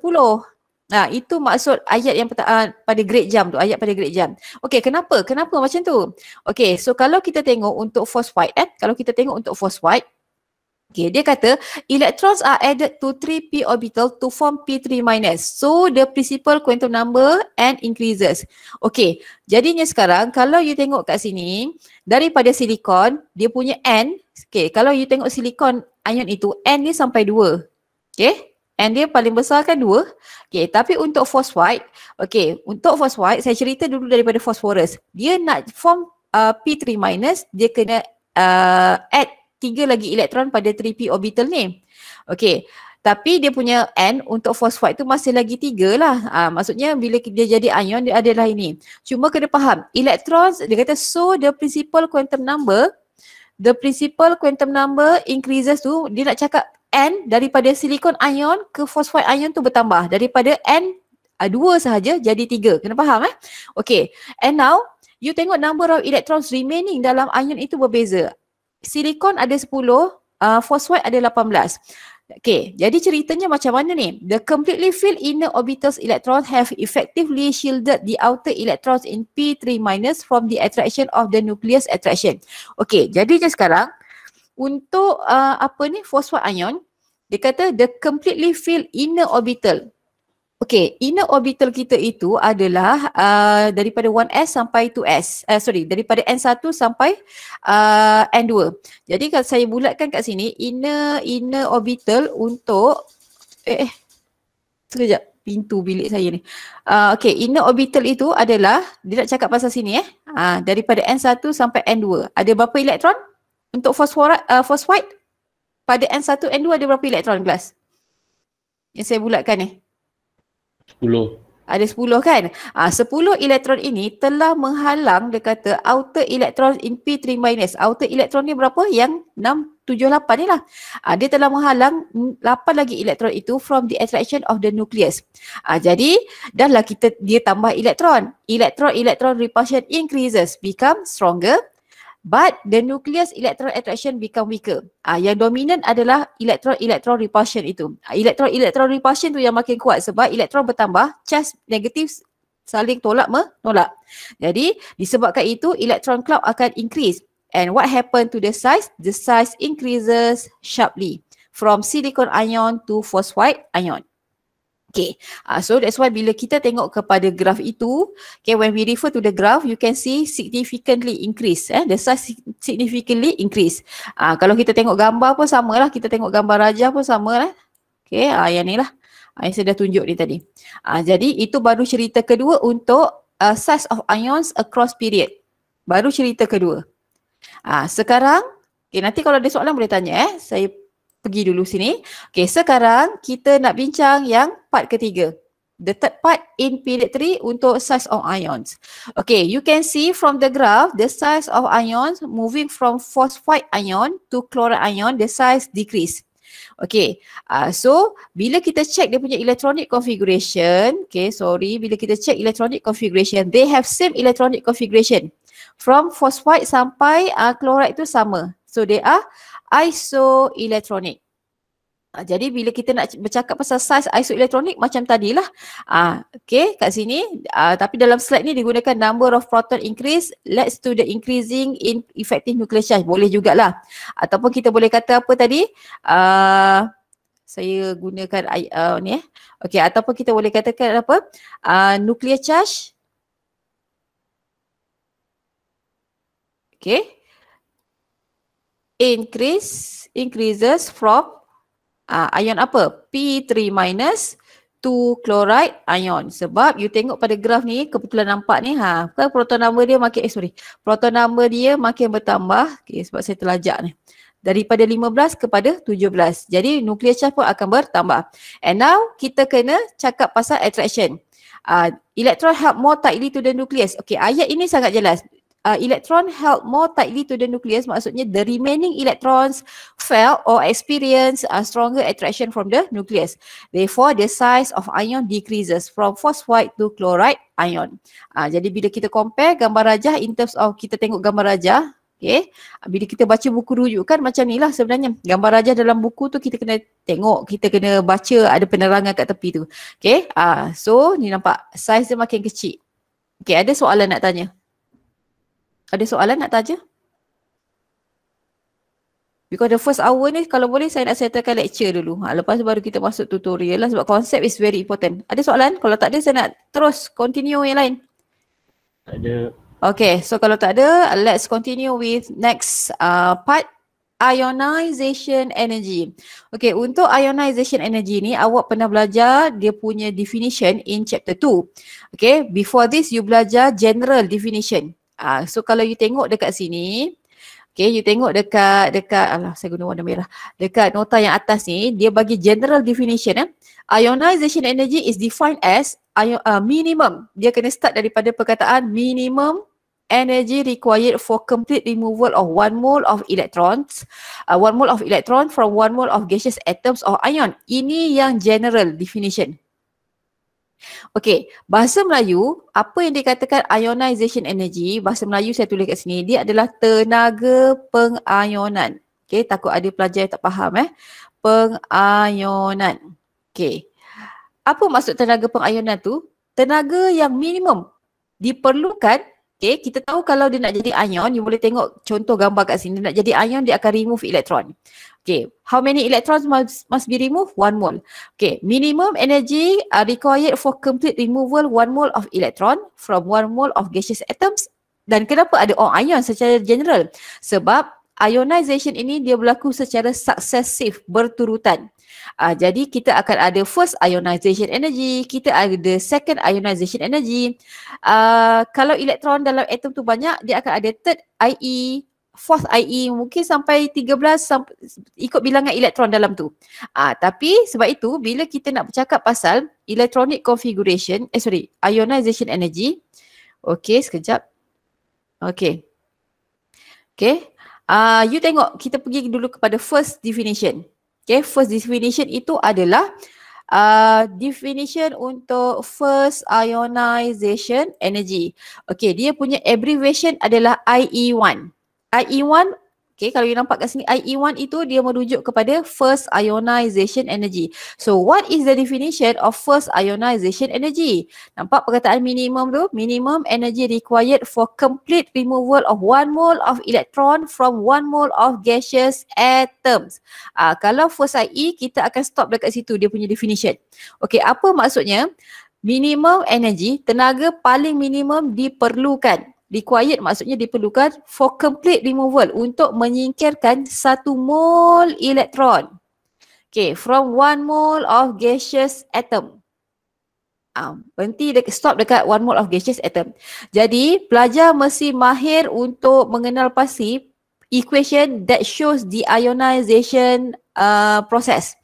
Ha, itu maksud ayat yang uh, pada great jam tu, ayat pada great jam. Okay, kenapa? Kenapa macam tu? Okay, so kalau kita tengok untuk force white eh, kalau kita tengok untuk force white Okay, dia kata electrons are added to 3p orbital to form p3 minus. So the principal quantum number and increases. Okay, jadinya sekarang kalau you tengok kat sini daripada silikon dia punya n. Okay, kalau you tengok silikon ion itu n ni sampai 2. Okay, And dia paling besar kan dua. Okay, tapi untuk force white, okay, untuk force white, saya cerita dulu daripada phosphorus. Dia nak form uh, P3 minus, dia kena uh, add tiga lagi elektron pada 3P orbital ni. Okay, tapi dia punya N untuk force white tu masih lagi tiga lah. Uh, maksudnya bila dia jadi ion, dia adalah ini. Cuma kena faham, elektron, dia kata so the principal quantum number, the principal quantum number increases tu, dia nak cakap N daripada silikon ion ke fosfat ion tu bertambah daripada N uh, dua sahaja jadi tiga. Kena faham eh? Okay. And now you tengok number of electrons remaining dalam ion itu berbeza. Silikon ada sepuluh, uh, ada lapan belas. Okay, jadi ceritanya macam mana ni? The completely filled inner orbitals electron have effectively shielded the outer electrons in P3- minus from the attraction of the nucleus attraction. Okay, jadinya sekarang untuk uh, apa ni fosfor ion dia kata the completely filled inner orbital Okay, inner orbital kita itu adalah uh, daripada 1s sampai 2s. Uh, eh, sorry, daripada n1 sampai uh, n2. Jadi kalau saya bulatkan kat sini, inner inner orbital untuk eh, eh sekejap pintu bilik saya ni. Uh, okay, inner orbital itu adalah dia nak cakap pasal sini eh. Uh, daripada n1 sampai n2. Ada berapa elektron? untuk fosforat uh, fosfide pada N1 N2 ada berapa elektron glass? Yang saya bulatkan ni. Sepuluh. Ada sepuluh kan? Ah ha, elektron ini telah menghalang dia kata outer electron in P3 minus. Outer elektron ni berapa? Yang 6 7 8 ni lah. Ha, dia telah menghalang 8 lagi elektron itu from the attraction of the nucleus. Ah ha, jadi dahlah kita dia tambah elektron. elektron elektron repulsion increases become stronger but the nucleus electron attraction become weaker. Ah, yang dominant adalah elektron-elektron repulsion itu. Ah, elektron electron repulsion tu yang makin kuat sebab elektron bertambah, charge negatif saling tolak menolak. Jadi disebabkan itu elektron cloud akan increase and what happen to the size? The size increases sharply from silicon ion to phosphide ion. Okay, uh, so that's why bila kita tengok kepada graf itu, okay, when we refer to the graph, you can see significantly increase. Eh, the size significantly increase. Uh, kalau kita tengok gambar pun sama lah. kita tengok gambar raja pun sama lah. Okay, uh, yang ni lah. Uh, yang saya dah tunjuk ni tadi. Uh, jadi itu baru cerita kedua untuk uh, size of ions across period. Baru cerita kedua. Uh, sekarang, okay, nanti kalau ada soalan boleh tanya eh. Saya pergi dulu sini. Okay, sekarang kita nak bincang yang part ketiga. The third part in period 3 untuk size of ions. Okay, you can see from the graph the size of ions moving from phosphite ion to chloride ion, the size decrease. Okay, uh, so bila kita check dia punya electronic configuration, okay, sorry, bila kita check electronic configuration, they have same electronic configuration. From phosphite sampai uh, chloride tu sama. So they are isoelectronic. Ah, jadi bila kita nak bercakap pasal saiz isoelectronic macam tadilah. Ah, okay kat sini. Ah, tapi dalam slide ni digunakan number of proton increase leads to the increasing in effective nuclear charge. Boleh jugalah. Ataupun kita boleh kata apa tadi. Ah, saya gunakan uh, ni eh. Okay ataupun kita boleh katakan apa. Ah, nuclear charge. Okay increase increases from uh, ion apa? P3 minus 2 chloride ion. Sebab you tengok pada graf ni kebetulan nampak ni ha kan proton number dia makin eh sorry. Proton number dia makin bertambah. Okay, sebab saya terlajak ni. Daripada 15 kepada 17. Jadi nuclear charge pun akan bertambah. And now kita kena cakap pasal attraction. Uh, electron help more tightly to the nucleus. Okay ayat ini sangat jelas uh, electron held more tightly to the nucleus maksudnya the remaining electrons felt or experience a stronger attraction from the nucleus therefore the size of ion decreases from phosphite to chloride ion uh, jadi bila kita compare gambar rajah in terms of kita tengok gambar rajah Okay. Bila kita baca buku rujukan macam ni lah sebenarnya. Gambar rajah dalam buku tu kita kena tengok, kita kena baca ada penerangan kat tepi tu. Okay. Uh, so ni nampak size dia makin kecil. Okay ada soalan nak tanya? Ada soalan nak tanya? Because the first hour ni kalau boleh saya nak settlekan lecture dulu. Ha, lepas baru kita masuk tutorial lah sebab konsep is very important. Ada soalan? Kalau tak ada saya nak terus continue yang lain. Tak ada. Okay so kalau tak ada let's continue with next uh, part ionization energy. Okay untuk ionization energy ni awak pernah belajar dia punya definition in chapter 2. Okay before this you belajar general definition. Uh, so kalau you tengok dekat sini, okay you tengok dekat, dekat, alah saya guna warna merah, dekat nota yang atas ni, dia bagi general definition eh. Ionization energy is defined as ion, uh, minimum. Dia kena start daripada perkataan minimum energy required for complete removal of one mole of electrons uh, one mole of electron from one mole of gaseous atoms or ion ini yang general definition Okey, bahasa Melayu, apa yang dikatakan ionization energy, bahasa Melayu saya tulis kat sini, dia adalah tenaga pengayonan. Okey, takut ada pelajar tak faham eh. Pengayonan. Okey. Apa maksud tenaga pengayonan tu? Tenaga yang minimum diperlukan Okay, kita tahu kalau dia nak jadi ion, you boleh tengok contoh gambar kat sini. Dia nak jadi ion, dia akan remove elektron. Okay, how many electrons must, must be removed? One mole. Okay, minimum energy uh, required for complete removal one mole of electron from one mole of gaseous atoms. Dan kenapa ada all ion secara general? Sebab ionization ini dia berlaku secara successive berturutan. Uh, jadi kita akan ada first ionization energy, kita ada second ionization energy. Uh, kalau elektron dalam atom tu banyak, dia akan ada third IE, fourth IE, mungkin sampai 13 sam- ikut bilangan elektron dalam tu. Uh, tapi sebab itu bila kita nak bercakap pasal electronic configuration, eh sorry, ionization energy. Okay, sekejap. Okay. Okay, Uh, you tengok kita pergi dulu kepada first definition. Okay, first definition itu adalah uh, definition untuk first ionization energy. Okay, dia punya abbreviation adalah IE1. IE1 Okay, kalau you nampak kat sini IE1 itu dia merujuk kepada first ionization energy. So what is the definition of first ionization energy? Nampak perkataan minimum tu? Minimum energy required for complete removal of one mole of electron from one mole of gaseous atoms. Ah, uh, kalau first IE kita akan stop dekat situ dia punya definition. Okay, apa maksudnya? Minimum energy, tenaga paling minimum diperlukan required maksudnya diperlukan for complete removal untuk menyingkirkan satu mole elektron. Okay, from one mole of gaseous atom. Um, berhenti dek, stop dekat one mole of gaseous atom. Jadi pelajar mesti mahir untuk mengenal pasti equation that shows the ionization uh, process.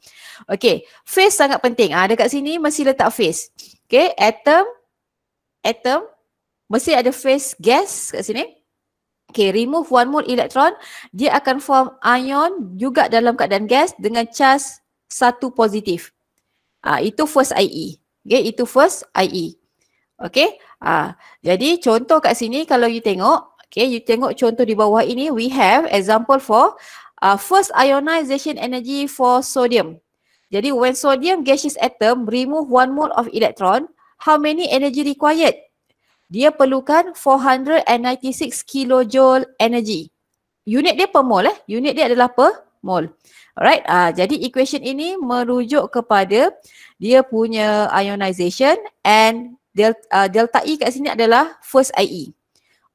Okay, phase sangat penting. Ada ah, ha, dekat sini mesti letak phase. Okay, atom, atom, Mesti ada phase gas kat sini. Okay, remove one mole elektron, dia akan form ion juga dalam keadaan gas dengan charge satu positif. Ah uh, itu first IE. Okay, itu first IE. Okay, uh, jadi contoh kat sini kalau you tengok, okay, you tengok contoh di bawah ini, we have example for uh, first ionization energy for sodium. Jadi when sodium gaseous atom remove one mole of electron, how many energy required? dia perlukan 496 kilojoule energy. Unit dia per mol eh. Unit dia adalah per mol. Alright. Uh, jadi equation ini merujuk kepada dia punya ionization and delta, uh, delta E kat sini adalah first IE.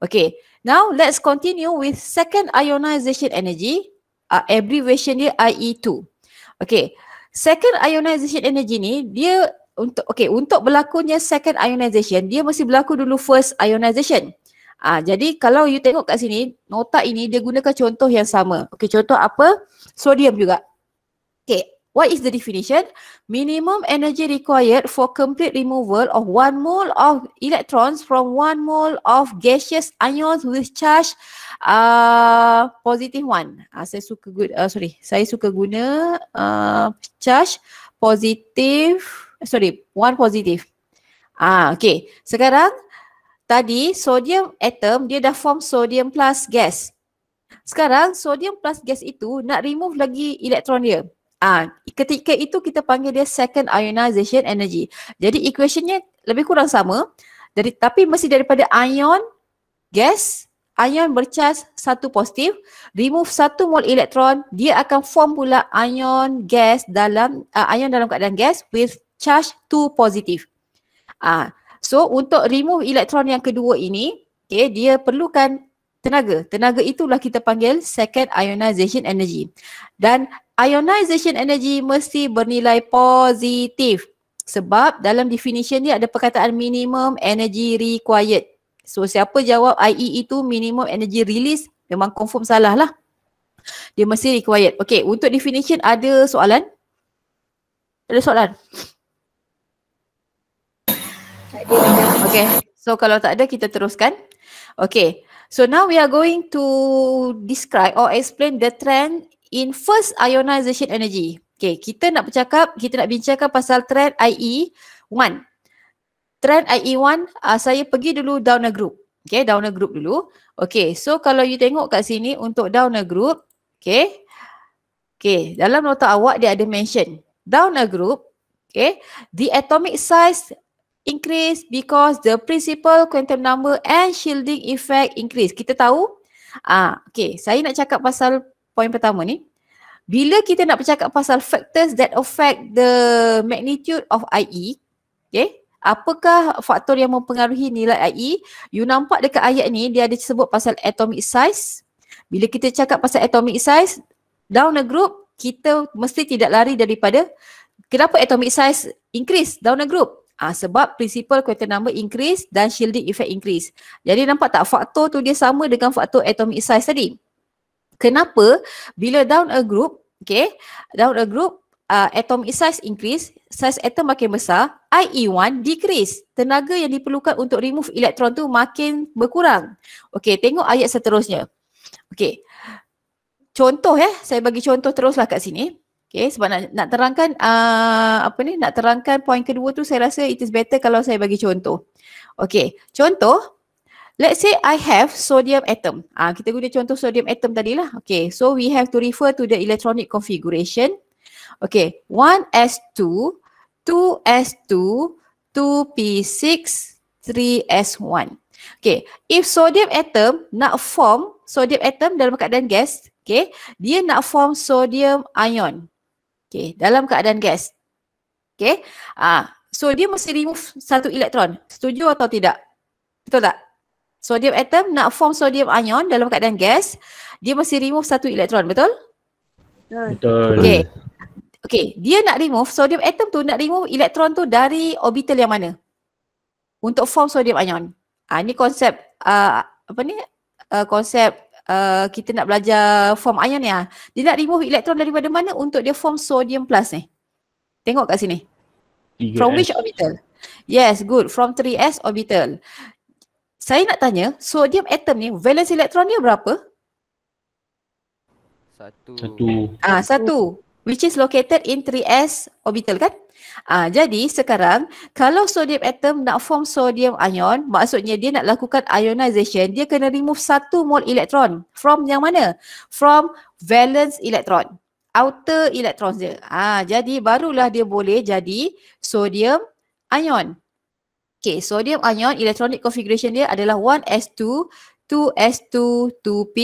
Okay. Now let's continue with second ionization energy. Uh, abbreviation dia IE2. Okay. Second ionization energy ni dia untuk okey untuk berlakunya second ionization dia mesti berlaku dulu first ionization. Ah jadi kalau you tengok kat sini nota ini dia gunakan contoh yang sama. Okey contoh apa? Sodium juga. Okey, what is the definition? Minimum energy required for complete removal of one mole of electrons from one mole of gaseous ions with charge uh, positive one. Ah saya suka good uh, sorry, saya suka guna uh, charge positive sorry, one positive. Ah, okay. Sekarang tadi sodium atom dia dah form sodium plus gas. Sekarang sodium plus gas itu nak remove lagi elektron dia. Ah, ketika itu kita panggil dia second ionization energy. Jadi equationnya lebih kurang sama. Jadi tapi masih daripada ion gas ion bercas satu positif, remove satu mol elektron, dia akan form pula ion gas dalam uh, ion dalam keadaan gas with charge to positive. Ah, so untuk remove elektron yang kedua ini, okay, dia perlukan tenaga. Tenaga itulah kita panggil second ionization energy. Dan ionization energy mesti bernilai positif. Sebab dalam definition dia ada perkataan minimum energy required. So siapa jawab IE itu minimum energy release memang confirm salah lah. Dia mesti required. Okay untuk definition Ada soalan? Ada soalan? Okay. So kalau tak ada kita teruskan. Okay. So now we are going to describe or explain the trend in first ionization energy. Okay. Kita nak bercakap, kita nak bincangkan pasal trend IE1. Trend IE1, uh, saya pergi dulu down a group. Okay. down a group dulu. Okay. So kalau you tengok kat sini untuk down a group. Okay. Okay. Dalam nota awak dia ada mention. down a group. Okay. The atomic size increase because the principal quantum number and shielding effect increase. Kita tahu, ah, okay, saya nak cakap pasal poin pertama ni. Bila kita nak bercakap pasal factors that affect the magnitude of IE, okay, apakah faktor yang mempengaruhi nilai IE? You nampak dekat ayat ni, dia ada sebut pasal atomic size. Bila kita cakap pasal atomic size, down a group, kita mesti tidak lari daripada kenapa atomic size increase down a group? Ha, sebab principal quantum number increase dan shielding effect increase. Jadi nampak tak faktor tu dia sama dengan faktor atomic size tadi. Kenapa bila down a group, okay, down a group uh, atomic size increase, size atom makin besar, IE1 decrease. Tenaga yang diperlukan untuk remove elektron tu makin berkurang. Okay, tengok ayat seterusnya. Okay, contoh ya, eh, saya bagi contoh teruslah kat sini. Okay, sebab nak, nak terangkan uh, apa ni, nak terangkan poin kedua tu saya rasa it is better kalau saya bagi contoh. Okay, contoh Let's say I have sodium atom. Ah, kita guna contoh sodium atom tadi lah. Okay, so we have to refer to the electronic configuration. Okay, 1s2, 2s2, 2p6, 3s1. Okay, if sodium atom nak form sodium atom dalam keadaan gas, okay, dia nak form sodium ion. Okay, dalam keadaan gas. Okay, ah, so dia mesti remove satu elektron. Setuju atau tidak? Betul tak? Sodium atom nak form sodium ion dalam keadaan gas, dia mesti remove satu elektron, betul? Betul. Okay. Okay, dia nak remove sodium atom tu, nak remove elektron tu dari orbital yang mana? Untuk form sodium ion. Ah, ha, ni konsep, uh, apa ni? Uh, konsep Eh, kita nak belajar form ion ni ah. Dia nak remove elektron daripada mana untuk dia form sodium plus ni? Tengok kat sini. 3S. From which orbital? Yes, good. From 3s orbital. Saya nak tanya, sodium atom ni valence elektron dia berapa? Satu. Ah, satu which is located in 3s orbital kan? Uh, jadi sekarang kalau sodium atom nak form sodium ion maksudnya dia nak lakukan ionization dia kena remove satu mol elektron from yang mana? From valence electron outer electron dia. Ah, jadi barulah dia boleh jadi sodium ion. Okay, sodium ion electronic configuration dia adalah 1s2, 2s2, 2p,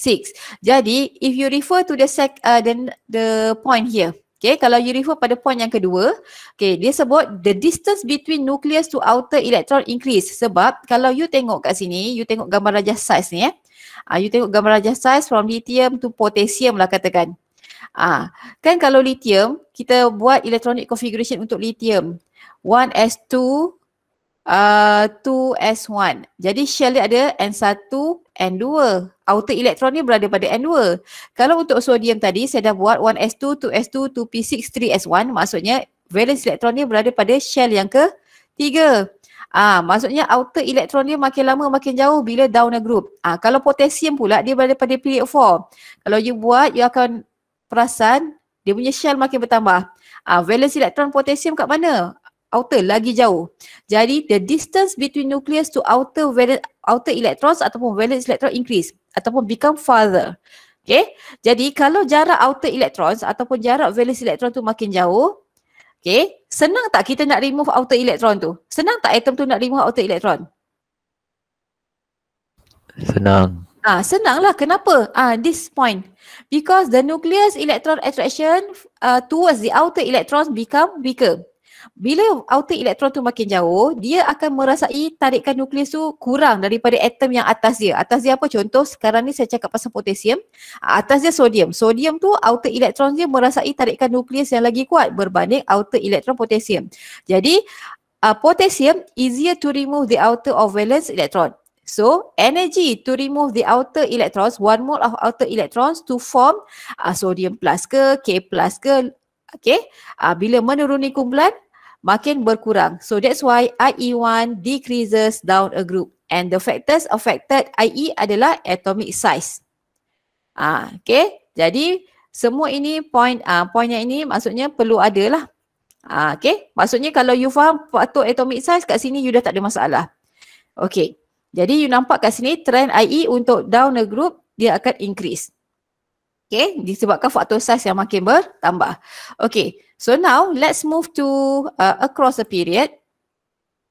Six. Jadi if you refer to the sec, uh, the, the point here. Okay, kalau you refer pada point yang kedua, okay, dia sebut the distance between nucleus to outer electron increase. Sebab kalau you tengok kat sini, you tengok gambar rajah size ni eh. Uh, you tengok gambar rajah size from lithium to potassium lah katakan. Ah, uh, kan kalau lithium, kita buat electronic configuration untuk lithium. 1s2, uh, 2s1. Jadi shell dia ada N1, N2. Outer elektron ni berada pada N2. Kalau untuk sodium tadi saya dah buat 1s2, 2s2, 2p6, 3s1 maksudnya valence elektron ni berada pada shell yang ke tiga Ah, maksudnya outer elektron dia makin lama makin jauh bila down a group. Ah, kalau potassium pula dia berada pada period 4. Kalau you buat you akan perasan dia punya shell makin bertambah. Ah, valence elektron potassium kat mana? outer lagi jauh. Jadi the distance between nucleus to outer valence outer electrons ataupun valence electron increase ataupun become farther. Okay. Jadi kalau jarak outer electrons ataupun jarak valence electron tu makin jauh, okay, senang tak kita nak remove outer electron tu? Senang tak atom tu nak remove outer electron? Senang. Ah, senanglah. Kenapa? Ah, this point. Because the nucleus electron attraction uh, towards the outer electrons become weaker. Bila outer elektron tu makin jauh, dia akan merasai tarikan nukleus tu kurang daripada atom yang atas dia. Atas dia apa? Contoh sekarang ni saya cakap pasal potassium. Atas dia sodium. Sodium tu outer elektron dia merasai tarikan nukleus yang lagi kuat berbanding outer elektron potassium. Jadi uh, potassium easier to remove the outer of valence electron. So energy to remove the outer electrons, one mole of outer electrons to form uh, sodium plus ke K plus ke Okay, uh, bila menuruni kumpulan makin berkurang. So that's why IE1 decreases down a group and the factors affected IE adalah atomic size. Ah, okay. Jadi semua ini point ah point yang ini maksudnya perlu ada lah. Ah, okay. Maksudnya kalau you faham faktor atomic size kat sini you dah tak ada masalah. Okay. Jadi you nampak kat sini trend IE untuk down a group dia akan increase. Okay. Disebabkan faktor size yang makin bertambah. Okay. So now let's move to uh, across the period.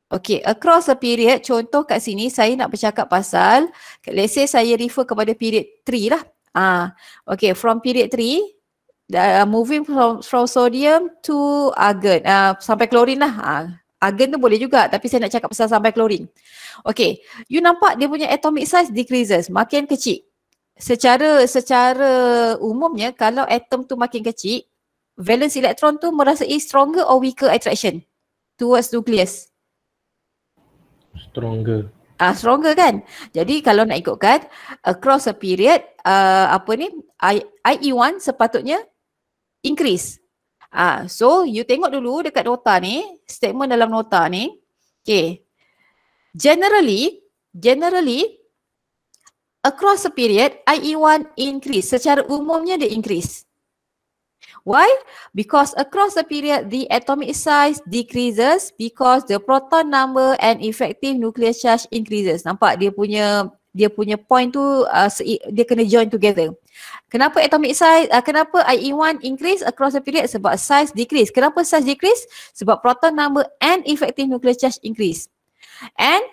Okay, across the period, contoh kat sini saya nak bercakap pasal let's say saya refer kepada period 3 lah. Ah, uh, okay, from period 3 Uh, moving from, from sodium to argon uh, sampai klorin lah. Uh, argon tu boleh juga tapi saya nak cakap pasal sampai klorin. Okay, you nampak dia punya atomic size decreases, makin kecil. Secara secara umumnya kalau atom tu makin kecil, valence electron tu merasai stronger or weaker attraction towards nucleus? Stronger. Ah stronger kan? Jadi kalau nak ikutkan across a period uh, apa ni I, IE1 sepatutnya increase. Ah so you tengok dulu dekat nota ni, statement dalam nota ni. Okay. Generally, generally across a period IE1 increase. Secara umumnya dia increase. Why? Because across the period, the atomic size decreases because the proton number and effective nuclear charge increases. Nampak dia punya dia punya point tu uh, dia kena join together. Kenapa atomic size, uh, kenapa IE1 increase across the period? Sebab size decrease. Kenapa size decrease? Sebab proton number and effective nuclear charge increase. And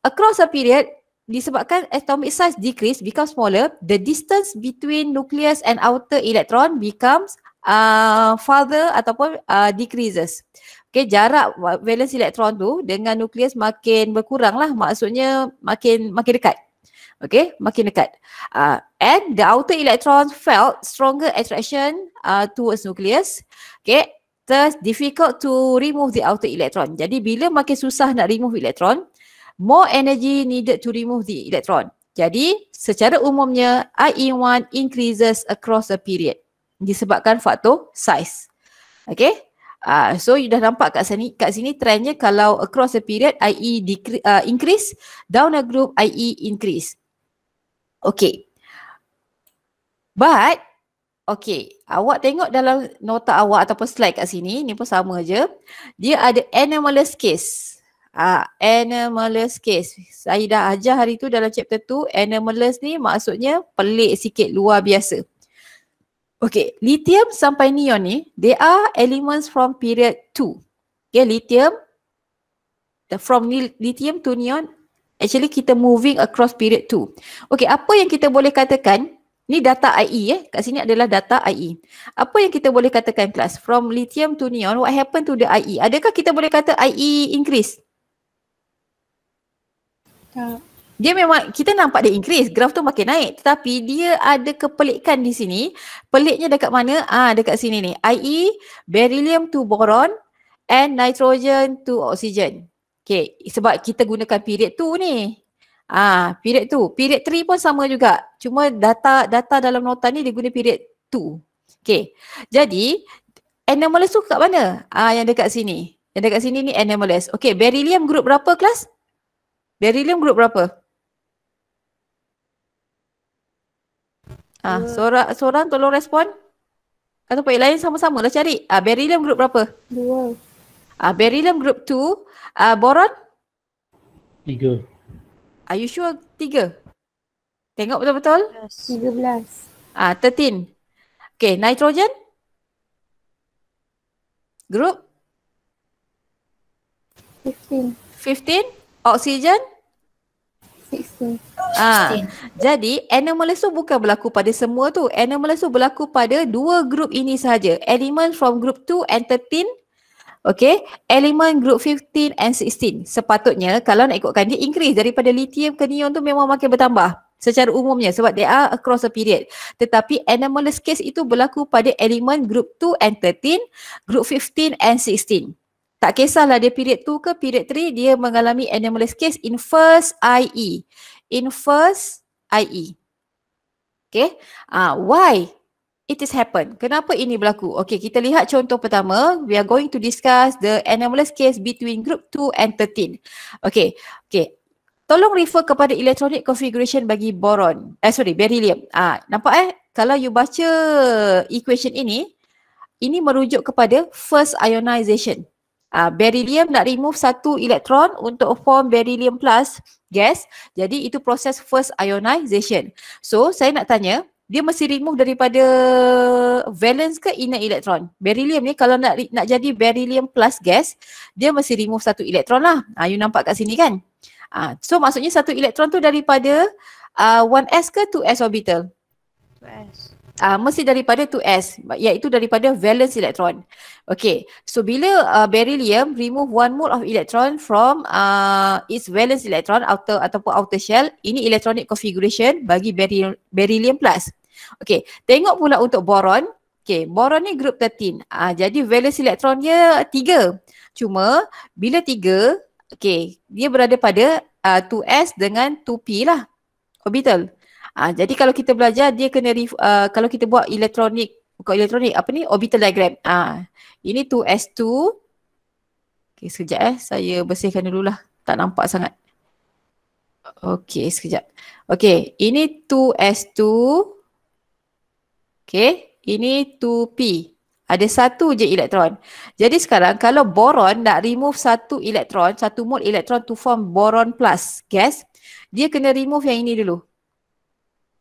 across the period, disebabkan atomic size decrease become smaller, the distance between nucleus and outer electron becomes uh, father ataupun uh, decreases. Okay, jarak valence elektron tu dengan nukleus makin berkurang lah. Maksudnya makin makin dekat. Okay, makin dekat. Uh, and the outer electron felt stronger attraction uh, towards nucleus. Okay, thus difficult to remove the outer electron. Jadi bila makin susah nak remove elektron, more energy needed to remove the electron. Jadi secara umumnya IE1 increases across the period disebabkan faktor size. Okay. Uh, so you dah nampak kat sini kat sini trendnya kalau across the period IE uh, ah, increase, down a group IE increase. Okay. But okay, awak tengok dalam nota awak ataupun slide kat sini, ni pun sama aje. Dia ada anomalous case. Ah, uh, anomalous case. Saya dah ajar hari tu dalam chapter 2, anomalous ni maksudnya pelik sikit luar biasa. Okay, lithium sampai neon ni, they are elements from period 2. Okay, lithium, the from lithium to neon, actually kita moving across period 2. Okay, apa yang kita boleh katakan, ni data IE eh, kat sini adalah data IE. Apa yang kita boleh katakan kelas, from lithium to neon, what happened to the IE? Adakah kita boleh kata IE increase? Tak dia memang kita nampak dia increase graf tu makin naik tetapi dia ada kepelikan di sini peliknya dekat mana ah dekat sini ni ie beryllium to boron and nitrogen to oxygen Okay, sebab kita gunakan period tu ni ah ha, period tu period 3 pun sama juga cuma data data dalam nota ni dia guna period 2 okey jadi anomalous tu kat mana ah yang dekat sini yang dekat sini ni anomalous Okay, beryllium group berapa kelas Beryllium group berapa? Ha, uh. seorang, seorang tolong respon. Ataupun yang lain sama-sama lah cari. Ah, uh, Beryllium group berapa? Dua. Uh, ah, beryllium group two. Ah, uh, boron? Tiga. Are you sure tiga? Tengok betul-betul? Tiga belas. Ah, uh, thirteen. Okay, nitrogen? Group? Fifteen. Fifteen? Oksigen? Ah, jadi anomalism bukan berlaku pada semua tu. Anomalism berlaku pada dua grup ini sahaja. Element from group 2 and 13. Okay. Element group 15 and 16. Sepatutnya kalau nak ikutkan dia increase daripada lithium ke neon tu memang makin bertambah. Secara umumnya sebab they are across a period. Tetapi anomalous case itu berlaku pada element group 2 and 13, group 15 and 16. Tak kisahlah dia period 2 ke period 3 dia mengalami anomalous case in first IE. In first IE. Okay. Uh, why it is happen? Kenapa ini berlaku? Okay kita lihat contoh pertama. We are going to discuss the anomalous case between group 2 and 13. Okay. Okay. Tolong refer kepada electronic configuration bagi boron. Eh sorry beryllium. Ah, uh, nampak eh? Kalau you baca equation ini, ini merujuk kepada first ionization uh, beryllium nak remove satu elektron untuk form beryllium plus gas. Jadi itu proses first ionization. So saya nak tanya, dia mesti remove daripada valence ke inner elektron? Beryllium ni kalau nak nak jadi beryllium plus gas, dia mesti remove satu elektron lah. Uh, you nampak kat sini kan? Uh, so maksudnya satu elektron tu daripada uh, 1s ke 2s orbital? 2s uh, mesti daripada 2s iaitu daripada valence electron. Okay so bila uh, beryllium remove one mole of electron from uh, its valence electron outer ataupun outer shell ini electronic configuration bagi beryllium, beryllium plus. Okay tengok pula untuk boron Okay, boron ni group 13. Uh, jadi valence elektron dia 3. Cuma bila 3, okay, dia berada pada uh, 2s dengan 2p lah. Orbital. Oh, Ah ha, jadi kalau kita belajar dia kena uh, kalau kita buat elektronik bukan elektronik apa ni orbital diagram. Ah ha, ini 2s2. Okay sekejap eh saya bersihkan dulu lah tak nampak sangat. Okay sekejap. okay ini 2s2. Okay ini 2p. Ada satu je elektron. Jadi sekarang kalau boron nak remove satu elektron, satu mol elektron to form boron plus gas, dia kena remove yang ini dulu.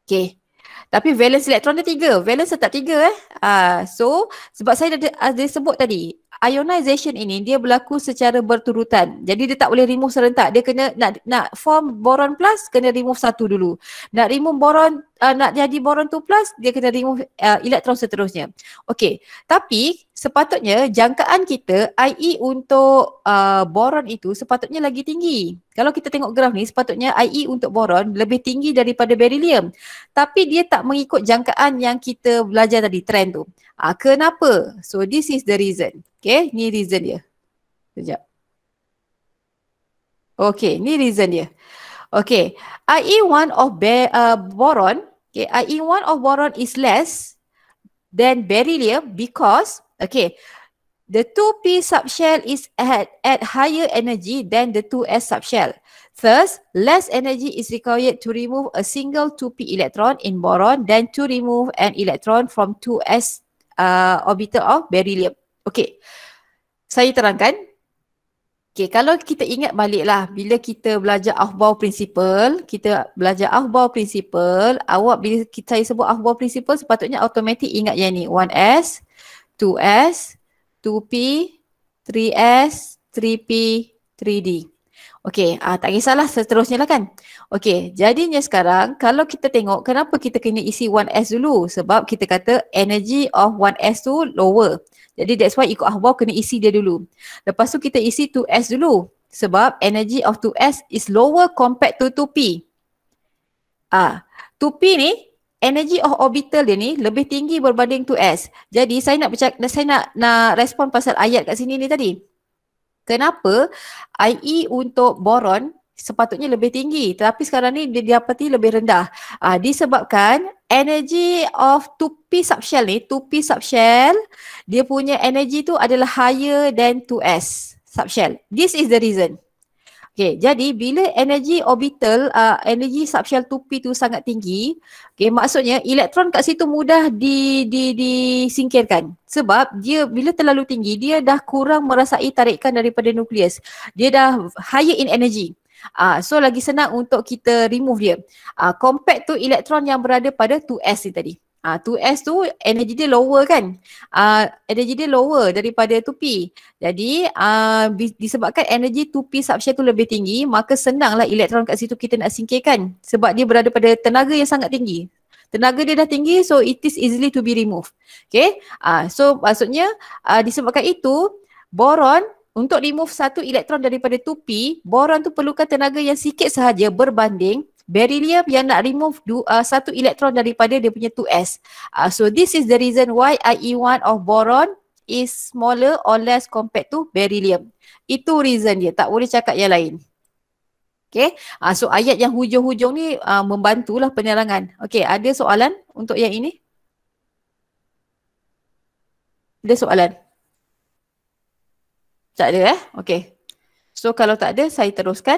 Okay. Tapi valence elektron dia tiga. Valence tetap tiga eh. Uh, so sebab saya ada, ada sebut tadi ionization ini dia berlaku secara berturutan. Jadi dia tak boleh remove serentak. Dia kena nak nak form boron plus kena remove satu dulu. Nak remove boron uh, nak jadi boron 2 plus dia kena remove uh, elektron seterusnya. Okey. Tapi sepatutnya jangkaan kita IE untuk uh, boron itu sepatutnya lagi tinggi. Kalau kita tengok graf ni sepatutnya IE untuk boron lebih tinggi daripada beryllium. Tapi dia tak mengikut jangkaan yang kita belajar tadi trend tu. Ha, kenapa? So this is the reason. Okay, ni reason dia. Sekejap. Okay, ni reason dia. Okay, ie one of be, uh, boron, okay, ie one of boron is less than beryllium because, okay, the 2P subshell is at, at higher energy than the 2S subshell. Thus, less energy is required to remove a single 2P electron in boron than to remove an electron from 2S uh, orbital of beryllium. Okey. Saya terangkan. Okey, kalau kita ingat baliklah bila kita belajar Aufbau principle, kita belajar Aufbau principle, awak bila kita, sebut Aufbau principle sepatutnya automatik ingat yang ni 1s, 2s, 2p, 3s, 3p, 3d. Okey, uh, tak kisahlah seterusnya lah kan. Okey, jadinya sekarang kalau kita tengok kenapa kita kena isi 1S dulu sebab kita kata energy of 1S tu lower. Jadi that's why ikut ahwal kena isi dia dulu. Lepas tu kita isi 2S dulu sebab energy of 2S is lower compared to 2P. Ah, uh, 2P ni energy of orbital dia ni lebih tinggi berbanding 2S. Jadi saya nak saya nak nak respon pasal ayat kat sini ni tadi. Kenapa IE untuk boron sepatutnya lebih tinggi tetapi sekarang ni dia dapat lebih rendah. Uh, disebabkan energy of 2p subshell ni, 2p subshell dia punya energy tu adalah higher than 2s subshell. This is the reason. Okay, jadi bila energi orbital, uh, energi subshell 2p tu sangat tinggi, okay, maksudnya elektron kat situ mudah di, di, di singkirkan Sebab dia bila terlalu tinggi, dia dah kurang merasai tarikan daripada nukleus. Dia dah higher in energy. Uh, so lagi senang untuk kita remove dia. Uh, compact tu elektron yang berada pada 2s ni tadi. Uh, ah, 2S tu energy dia lower kan. Uh, energy dia lower daripada 2P. Jadi uh, disebabkan energy 2P substrate tu lebih tinggi maka senanglah elektron kat situ kita nak singkirkan sebab dia berada pada tenaga yang sangat tinggi. Tenaga dia dah tinggi so it is easily to be removed. Okay. Uh, so maksudnya uh, disebabkan itu boron untuk remove satu elektron daripada 2P, boron tu perlukan tenaga yang sikit sahaja berbanding beryllium yang nak remove du, uh, satu elektron daripada dia punya 2s. Uh, so this is the reason why Ie1 of boron is smaller or less compared to beryllium. Itu reason dia, tak boleh cakap yang lain. Okay, uh, so ayat yang hujung-hujung ni uh, membantulah penerangan. Okay, ada soalan untuk yang ini? Ada soalan? Tak ada eh? Okay. So kalau tak ada, saya teruskan.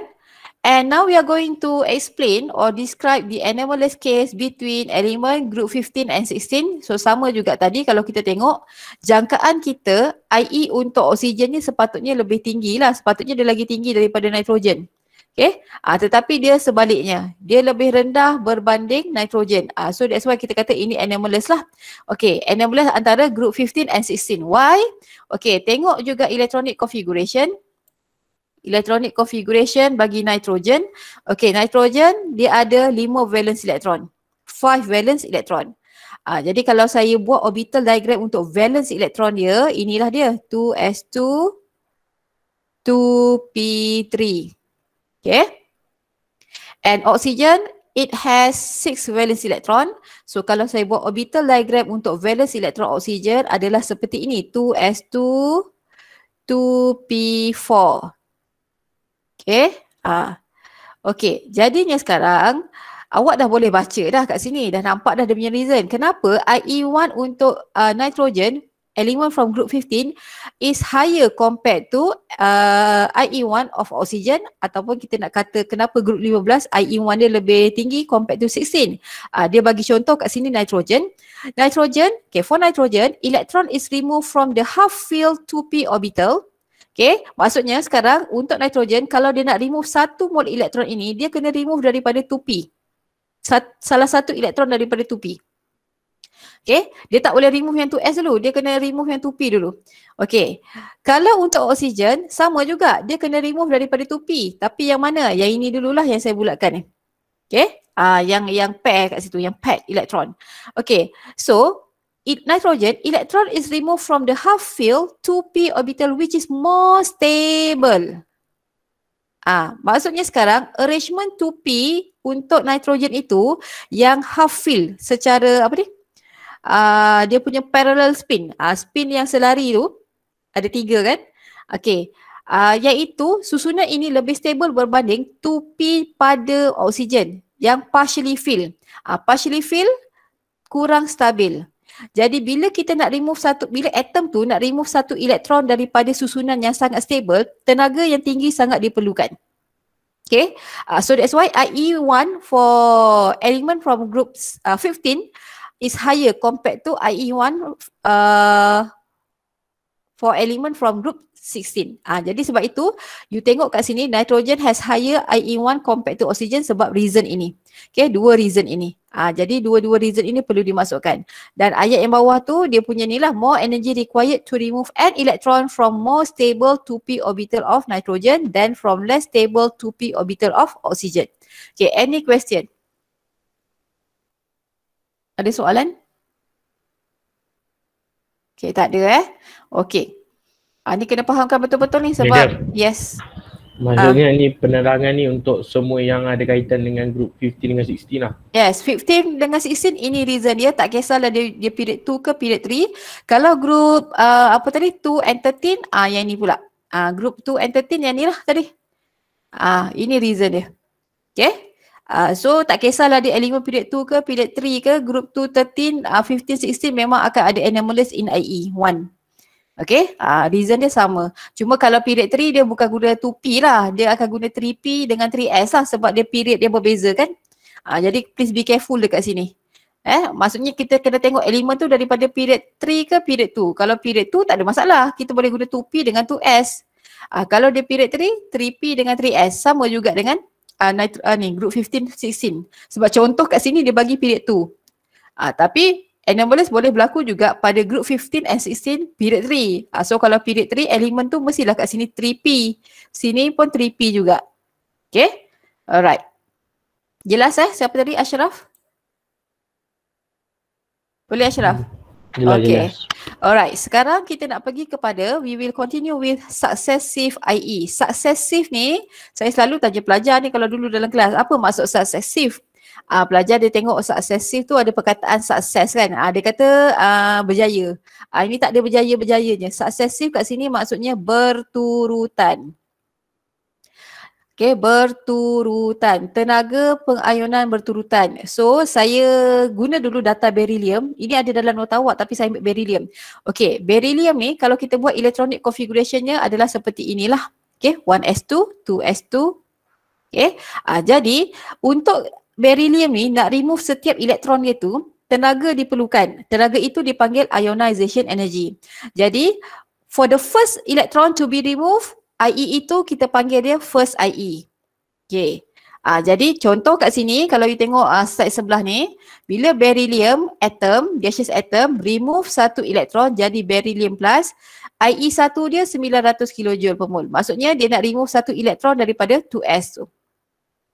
And now we are going to explain or describe the anomalous case between element group 15 and 16. So sama juga tadi kalau kita tengok jangkaan kita IE untuk oksigen ni sepatutnya lebih tinggi lah. Sepatutnya dia lagi tinggi daripada nitrogen. Okay. Ah, tetapi dia sebaliknya. Dia lebih rendah berbanding nitrogen. Ah, so that's why kita kata ini anomalous lah. Okay. Anomalous antara group 15 and 16. Why? Okay. Tengok juga electronic configuration electronic configuration bagi nitrogen. Okay, nitrogen dia ada lima valence electron. five valence electron. Uh, ah, jadi kalau saya buat orbital diagram untuk valence electron dia, inilah dia 2s2 2p3. Okay. And oxygen, it has six valence electron. So kalau saya buat orbital diagram untuk valence electron oxygen adalah seperti ini 2s2 2p4. Okay. ah, Okay. Jadinya sekarang awak dah boleh baca dah kat sini. Dah nampak dah dia punya reason. Kenapa IE1 untuk uh, nitrogen element from group 15 is higher compared to uh, ah, IE1 of oxygen ataupun kita nak kata kenapa group 15 IE1 dia lebih tinggi compared to 16. Uh, ah, dia bagi contoh kat sini nitrogen. Nitrogen, okay for nitrogen, electron is removed from the half-filled 2p orbital Okay, maksudnya sekarang untuk nitrogen kalau dia nak remove satu mol elektron ini dia kena remove daripada 2p. Sat, salah satu elektron daripada 2p. Okay, dia tak boleh remove yang 2s dulu. Dia kena remove yang 2p dulu. Okay, kalau untuk oksigen sama juga. Dia kena remove daripada 2p. Tapi yang mana? Yang ini dululah yang saya bulatkan ni. Okay, uh, ah, yang yang pair kat situ, yang pack elektron. Okay, so It nitrogen, electron is removed from the half fill to p orbital which is more stable. Ah, maksudnya sekarang arrangement 2p untuk nitrogen itu yang half fill secara apa ni? Uh, dia punya parallel spin. Uh, spin yang selari tu ada tiga kan? Okay, Uh, ah, iaitu susunan ini lebih stable berbanding 2p pada oksigen yang partially filled. Uh, partially filled kurang stabil. Jadi bila kita nak remove satu, bila atom tu nak remove satu elektron daripada susunan yang sangat stable, tenaga yang tinggi sangat diperlukan. Okay, uh, so that's why IE1 for element from group uh, ah, 15 is higher compared to IE1 uh, ah, for element from group 16. Ah, jadi sebab itu you tengok kat sini nitrogen has higher IE1 compared to oxygen sebab reason ini. Okay, dua reason ini. Ah, jadi dua-dua reason ini perlu dimasukkan. Dan ayat yang bawah tu dia punya ni lah more energy required to remove an electron from more stable 2p orbital of nitrogen than from less stable 2p orbital of oxygen. Okay, any question? Ada soalan? Okay, tak ada eh. Okay, Ah, ni kena fahamkan betul-betul ni sebab Jadi, yes. Maksudnya ha. ni penerangan ni untuk semua yang ada kaitan dengan group 15 dengan 16 lah. Yes, 15 dengan 16 ini reason dia tak kisahlah dia, dia period 2 ke period 3. Kalau group uh, apa tadi 2 and 13 ah uh, yang ni pula. Ah uh, group 2 and 13 yang ni lah tadi. Ah uh, ini reason dia. Okay. Uh, ah, so tak kisahlah dia element period 2 ke period 3 ke group 2, 13, uh, 15, 16 memang akan ada anomalous in IE one. Okay, ha, ah, reason dia sama. Cuma kalau period 3 dia bukan guna 2P lah. Dia akan guna 3P dengan 3S lah sebab dia period dia berbeza kan. Ha, jadi please be careful dekat sini. Eh, maksudnya kita kena tengok elemen tu daripada period 3 ke period 2. Kalau period 2 tak ada masalah. Kita boleh guna 2P dengan 2S. Ha, ah, kalau dia period 3, 3P dengan 3S. Sama juga dengan uh, nitro, uh, ni, group 15, 16. Sebab contoh kat sini dia bagi period 2. Ha, tapi Anomalous boleh berlaku juga pada group 15 and 16 period 3. Uh, ah, so kalau period 3 elemen tu mestilah kat sini 3P. Sini pun 3P juga. Okay. Alright. Jelas eh siapa tadi Ashraf? Boleh Ashraf? Jelas, okay. Jelas. Alright. Sekarang kita nak pergi kepada we will continue with successive IE. Successive ni saya selalu tanya pelajar ni kalau dulu dalam kelas apa maksud successive? uh, pelajar dia tengok suksesif tu ada perkataan sukses kan uh, dia kata uh, berjaya uh, ini tak ada berjaya-berjaya je suksesif kat sini maksudnya berturutan Okay, berturutan. Tenaga pengayunan berturutan. So, saya guna dulu data beryllium. Ini ada dalam nota awak tapi saya ambil beryllium. Okay, beryllium ni kalau kita buat elektronik configurationnya adalah seperti inilah. Okay, 1S2, 2S2. Okay, uh, jadi untuk beryllium ni nak remove setiap elektron dia tu tenaga diperlukan. Tenaga itu dipanggil ionization energy. Jadi for the first electron to be removed, IE itu kita panggil dia first IE. Okay. Ah, jadi contoh kat sini kalau you tengok ah, slide sebelah ni, bila beryllium atom, gaseous atom remove satu elektron jadi beryllium plus, IE satu dia 900 kilojoule per mol. Maksudnya dia nak remove satu elektron daripada 2S tu.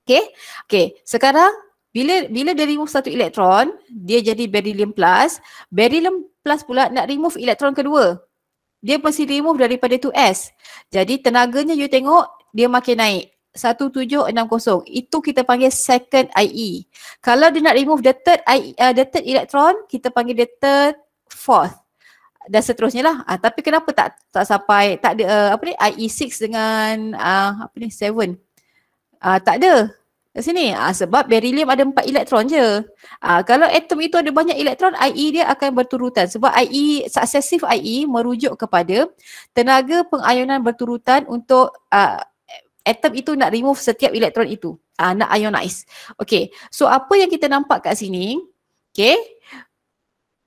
Okay. Okay. Sekarang bila bila dia remove satu elektron, dia jadi beryllium plus. Beryllium plus pula nak remove elektron kedua. Dia mesti remove daripada 2S. Jadi tenaganya you tengok dia makin naik. 1760. Itu kita panggil second IE. Kalau dia nak remove the third IE, uh, the third elektron kita panggil the third fourth. Dan seterusnya lah. Ah, tapi kenapa tak tak sampai tak ada uh, apa ni IE6 dengan uh, apa ni 7 uh, tak ada kat sini uh, sebab beryllium ada empat elektron je uh, kalau atom itu ada banyak elektron IE dia akan berturutan sebab IE successive IE merujuk kepada tenaga pengayunan berturutan untuk uh, atom itu nak remove setiap elektron itu uh, nak ionize Okay. so apa yang kita nampak kat sini Okay.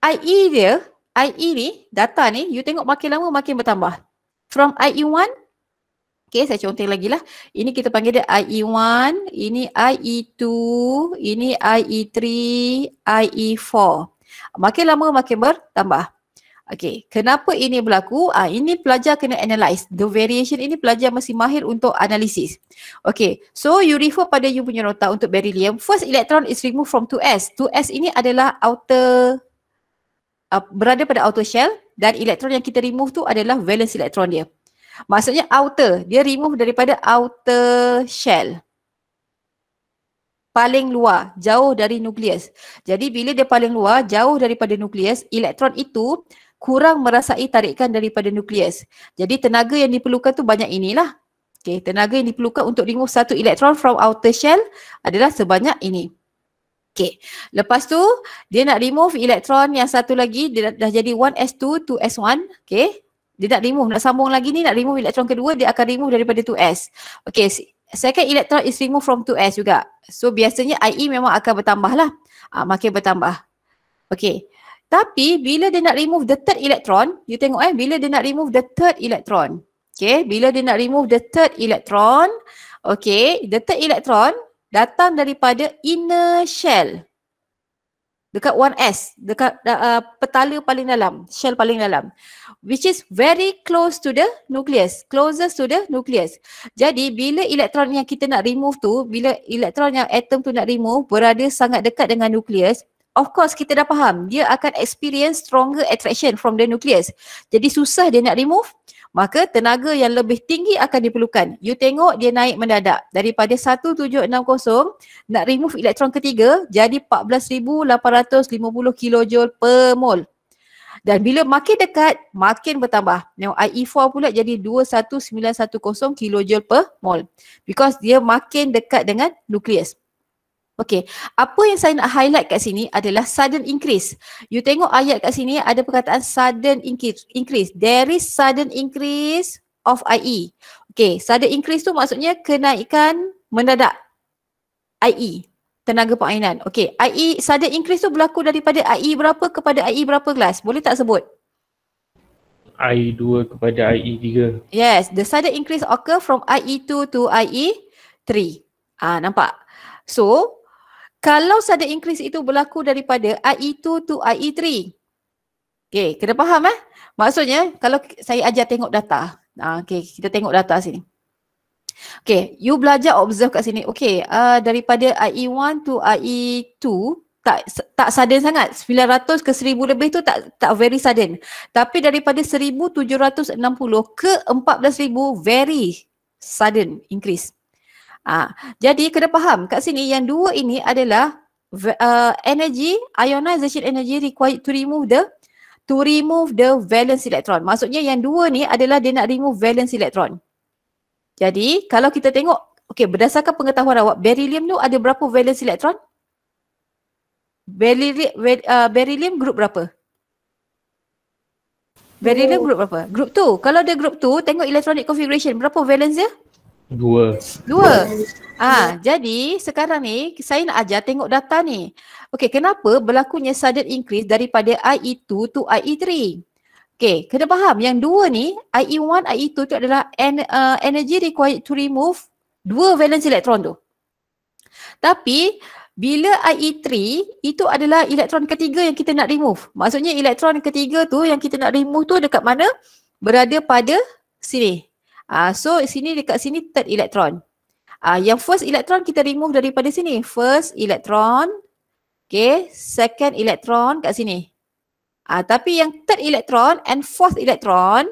IE dia IE ni data ni you tengok makin lama makin bertambah from IE1 Okay, saya conteng lagi lah. Ini kita panggil dia IE1, ini IE2, ini IE3, IE4. Makin lama makin bertambah. Okay, kenapa ini berlaku? Ah, ini pelajar kena analyse. The variation ini pelajar mesti mahir untuk analisis. Okay, so you refer pada you punya nota untuk beryllium. First electron is removed from 2s. 2s ini adalah outer, uh, berada pada outer shell dan elektron yang kita remove tu adalah valence electron dia. Maksudnya outer, dia remove daripada outer shell. Paling luar, jauh dari nukleus. Jadi bila dia paling luar, jauh daripada nukleus, elektron itu kurang merasai tarikan daripada nukleus. Jadi tenaga yang diperlukan tu banyak inilah. Okay, tenaga yang diperlukan untuk remove satu elektron from outer shell adalah sebanyak ini. Okay, lepas tu dia nak remove elektron yang satu lagi, dia dah jadi 1s2, 2s1. Okay, dia nak remove, nak sambung lagi ni, nak remove elektron kedua, dia akan remove daripada 2s. Okay, second electron is remove from 2s juga. So biasanya IE memang akan bertambah lah. Uh, makin bertambah. Okay. Tapi bila dia nak remove the third electron, you tengok eh, bila dia nak remove the third electron. Okay, bila dia nak remove the third electron, okay, the third electron datang daripada inner shell dekat 1S dekat uh, petala paling dalam shell paling dalam which is very close to the nucleus closest to the nucleus jadi bila elektron yang kita nak remove tu bila elektron yang atom tu nak remove berada sangat dekat dengan nucleus of course kita dah faham dia akan experience stronger attraction from the nucleus jadi susah dia nak remove maka tenaga yang lebih tinggi akan diperlukan. You tengok dia naik mendadak daripada 1760 nak remove elektron ketiga jadi 14850 kJ per mol. Dan bila makin dekat makin bertambah. Now IE4 pula jadi 21910 kJ per mol. Because dia makin dekat dengan nukleus. Okey, apa yang saya nak highlight kat sini adalah sudden increase. You tengok ayat kat sini ada perkataan sudden increase. There is sudden increase of IE. Okey, sudden increase tu maksudnya kenaikan mendadak IE, tenaga perainan. Okey, IE, sudden increase tu berlaku daripada IE berapa kepada IE berapa kelas? Boleh tak sebut? IE 2 kepada IE 3. Yes, the sudden increase occur from IE 2 to IE 3. Ah, nampak? So, kalau sudden increase itu berlaku daripada IE2 to IE3. okay, kena faham eh? Maksudnya kalau saya ajar tengok data. Ah, okay, kita tengok data sini. Okay, you belajar observe kat sini. Okay, uh, daripada IE1 to IE2 tak tak sudden sangat. 900 ke 1000 lebih tu tak tak very sudden. Tapi daripada 1760 ke 14000 very sudden increase. Ha. Jadi kena faham kat sini yang dua ini adalah uh, energy, ionization energy required to remove the to remove the valence electron. Maksudnya yang dua ni adalah dia nak remove valence electron. Jadi kalau kita tengok, okay, berdasarkan pengetahuan awak, beryllium tu ada berapa valence electron? Beryllium, uh, beryllium grup berapa? Beryllium group berapa? Group tu. Kalau dia group tu, tengok electronic configuration. Berapa valence dia? Dua. Dua. Ah, ha, jadi sekarang ni saya nak ajar tengok data ni. Okey, kenapa berlakunya sudden increase daripada IE2 to IE3? Okey, kena faham yang dua ni IE1 IE2 tu adalah en- uh, energy required to remove dua valence electron tu. Tapi bila IE3 itu adalah elektron ketiga yang kita nak remove. Maksudnya elektron ketiga tu yang kita nak remove tu dekat mana? Berada pada sini Uh, so sini dekat sini third electron. Uh, yang first electron kita remove daripada sini. First electron. Okay. Second electron kat sini. Uh, tapi yang third electron and fourth electron.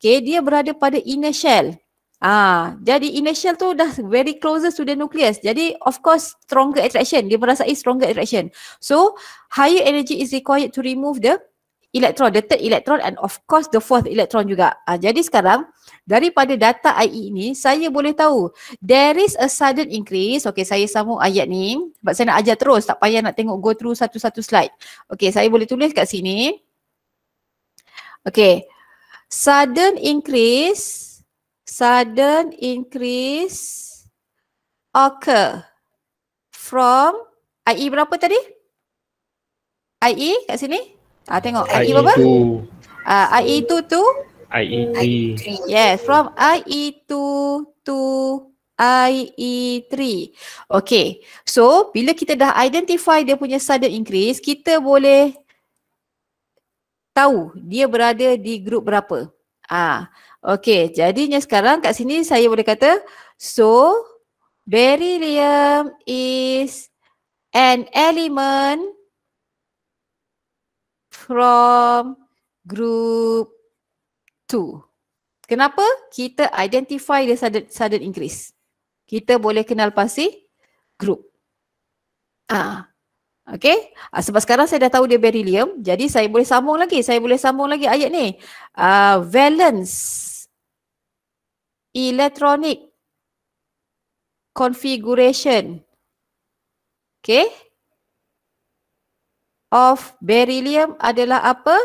Okay. Dia berada pada inner shell. Ah, jadi initial tu dah very closer to the nucleus. Jadi of course stronger attraction. Dia merasai stronger attraction. So higher energy is required to remove the electron. The third electron and of course the fourth electron juga. Ah, jadi sekarang daripada data IE ini saya boleh tahu there is a sudden increase. Okay, saya sambung ayat ni sebab saya nak ajar terus tak payah nak tengok go through satu-satu slide. Okay, saya boleh tulis kat sini. Okay, Sudden increase sudden increase occur from IE berapa tadi? IE kat sini? Ah tengok IE, e berapa? Ah uh, IE 2 tu IE3. E yes, from IE2 to IE3. Okay, so bila kita dah identify dia punya sudden increase, kita boleh tahu dia berada di grup berapa. Ah, Okay, jadinya sekarang kat sini saya boleh kata, so beryllium is an element from group two. Kenapa? Kita identify the sudden, sudden increase. Kita boleh kenal pasti group. Ah. Okay. Ah, sebab sekarang saya dah tahu dia beryllium. Jadi saya boleh sambung lagi. Saya boleh sambung lagi ayat ni. Ah, valence. Electronic. Configuration. Okay. Of beryllium adalah Apa?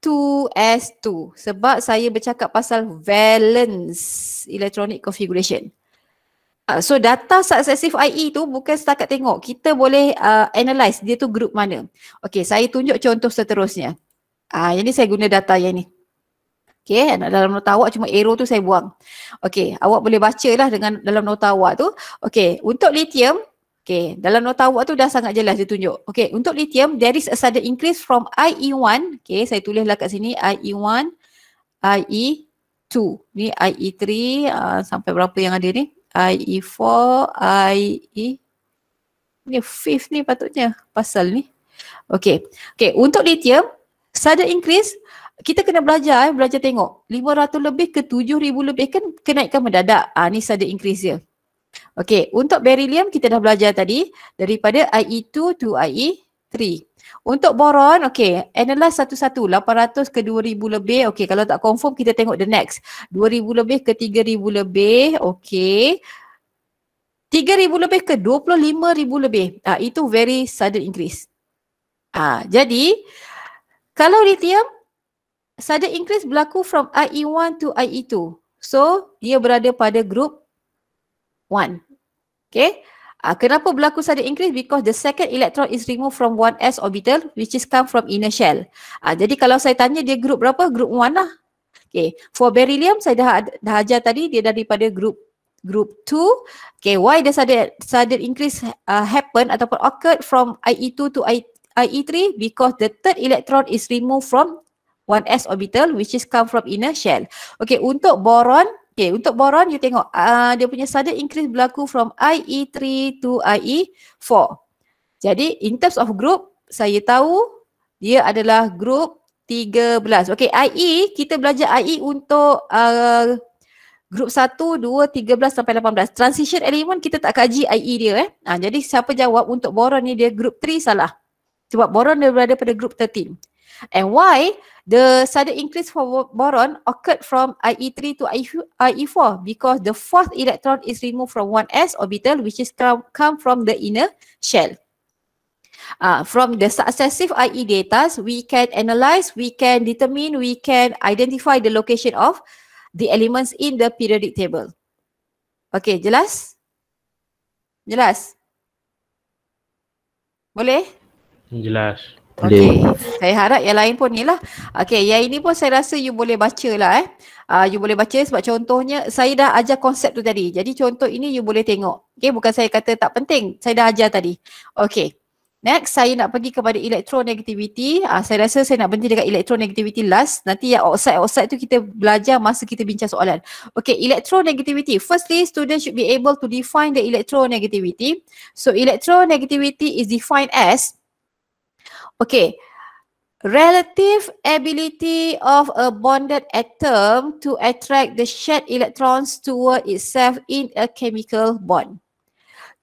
2S2 sebab saya bercakap pasal valence electronic configuration. Uh, so data successive IE tu bukan setakat tengok. Kita boleh uh, analyse dia tu group mana. Okay saya tunjuk contoh seterusnya. Ah, uh, yang ni saya guna data yang ni. Okay, dalam nota awak cuma arrow tu saya buang. Okay, awak boleh baca lah dengan dalam nota awak tu. Okay, untuk lithium, Okay, dalam nota awak tu dah sangat jelas dia tunjuk. Okay, untuk lithium, there is a sudden increase from IE1. Okay, saya tulislah kat sini IE1, IE2. Ni IE3 uh, sampai berapa yang ada ni? IE4, IE... Ni fifth ni patutnya pasal ni. Okay, okay untuk lithium, sudden increase kita kena belajar eh, belajar tengok. 500 lebih ke 7000 lebih kan kenaikan mendadak. ha, ni sudden increase dia. Okey, untuk beryllium kita dah belajar tadi daripada IE2 to IE3. Untuk boron, okey, analyze satu-satu 800 ke 2000 lebih. Okey, kalau tak confirm kita tengok the next. 2000 lebih ke 3000 lebih. Okey. 3000 lebih ke 25000 lebih. Ah ha, itu very sudden increase. Ah ha, jadi kalau lithium sudden increase berlaku from IE1 to IE2. So dia berada pada group 1. Okay. Uh, kenapa berlaku sudden increase? Because the second electron is removed from 1s orbital which is come from inner shell. Uh, jadi kalau saya tanya dia group berapa? Group 1 lah. Okay. For beryllium saya dah, dah ajar tadi dia daripada group group 2. Okay. Why the sudden, sudden increase uh, happen ataupun occurred from IE2 to IE3? Because the third electron is removed from 1s orbital which is come from inner shell. Okay. Untuk boron, Okay, untuk boron, you tengok uh, dia punya sudden increase berlaku from IE3 to IE4. Jadi, in terms of group, saya tahu dia adalah group 13. Okay, IE, kita belajar IE untuk uh, Grup 1, 2, 13 sampai 18. Transition element kita tak kaji IE dia eh. Ha, jadi siapa jawab untuk boron ni dia group 3 salah. Sebab boron dia berada pada group grup And why the sudden increase for boron occurred from IE3 to IE4 e because the fourth electron is removed from 1s orbital which is come come from the inner shell. Uh, from the successive IE data, we can analyze, we can determine, we can identify the location of the elements in the periodic table. Okay, jelas? Jelas? Boleh? Jelas. Okey, saya harap yang lain pun ni lah. Okey, yang ini pun saya rasa you boleh baca lah eh. Uh, you boleh baca sebab contohnya saya dah ajar konsep tu tadi. Jadi contoh ini you boleh tengok. Okey, bukan saya kata tak penting. Saya dah ajar tadi. Okey. Next, saya nak pergi kepada elektronegativiti. Uh, ah, saya rasa saya nak berhenti dekat elektronegativiti last. Nanti yang oxide-oxide tu kita belajar masa kita bincang soalan. Okay, elektronegativiti. Firstly, students should be able to define the elektronegativiti. So, elektronegativiti is defined as Okay. Relative ability of a bonded atom to attract the shed electrons toward itself in a chemical bond.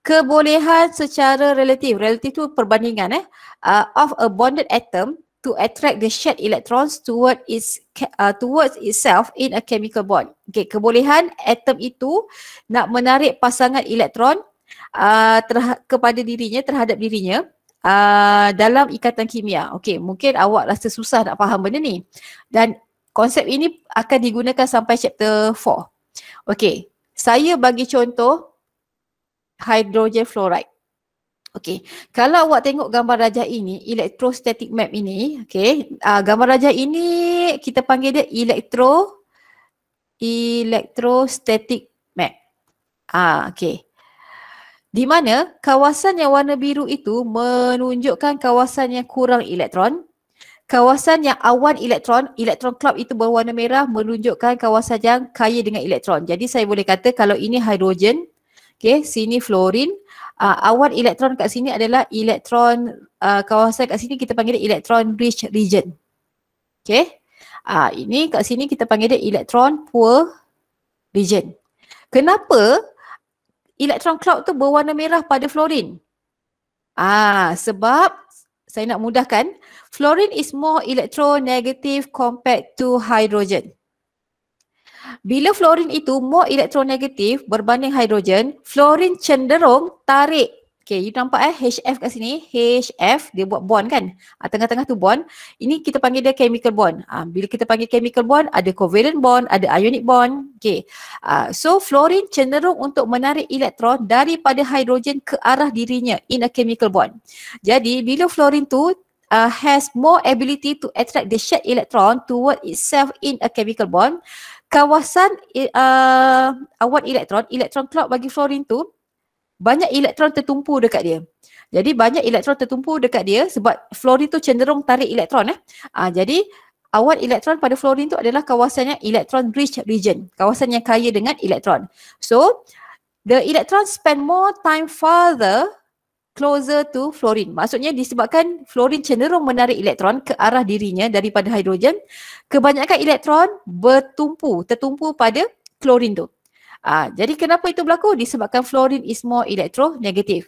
Kebolehan secara relatif, relatif tu perbandingan eh, uh, of a bonded atom to attract the shed electrons toward its uh, towards itself in a chemical bond. Okay, kebolehan atom itu nak menarik pasangan elektron uh, terha- kepada dirinya terhadap dirinya Ah, dalam ikatan kimia. Okey, mungkin awak rasa susah nak faham benda ni. Dan konsep ini akan digunakan sampai chapter 4. Okey, saya bagi contoh hidrogen fluoride. Okey, kalau awak tengok gambar rajah ini, electrostatic map ini, okey, uh, gambar rajah ini kita panggil dia elektro electrostatic map. Ah, okey. Di mana kawasan yang warna biru itu menunjukkan kawasan yang kurang elektron. Kawasan yang awan elektron, elektron club itu berwarna merah menunjukkan kawasan yang kaya dengan elektron. Jadi saya boleh kata kalau ini hidrogen, okay, sini fluorin, uh, ah, awan elektron kat sini adalah elektron, uh, kawasan kat sini kita panggil elektron rich region. Okay. Uh, ah, ini kat sini kita panggil elektron poor region. Kenapa Elektron cloud tu berwarna merah pada fluorin. Ah, sebab saya nak mudahkan, Fluorin is more electronegative compared to hydrogen. Bila fluorin itu more electronegative berbanding hydrogen, fluorin cenderung tarik Okay, you nampak eh HF kat sini. HF dia buat bond kan. Ah, tengah-tengah tu bond. Ini kita panggil dia chemical bond. Ah, bila kita panggil chemical bond, ada covalent bond, ada ionic bond. Okay. Ah, so, fluorin cenderung untuk menarik elektron daripada hidrogen ke arah dirinya in a chemical bond. Jadi, bila fluorin tu uh, has more ability to attract the shed electron toward itself in a chemical bond, kawasan uh, eh, ah, awan elektron, electron cloud bagi fluorin tu banyak elektron tertumpu dekat dia. Jadi banyak elektron tertumpu dekat dia sebab fluorin tu cenderung tarik elektron eh. Uh, jadi awan elektron pada fluorin tu adalah kawasannya yang electron rich region. Kawasan yang kaya dengan elektron. So the electron spend more time farther closer to fluorin. Maksudnya disebabkan fluorin cenderung menarik elektron ke arah dirinya daripada hidrogen, kebanyakan elektron bertumpu, tertumpu pada klorin tu. Ah, jadi kenapa itu berlaku? Disebabkan fluorine is more electronegative.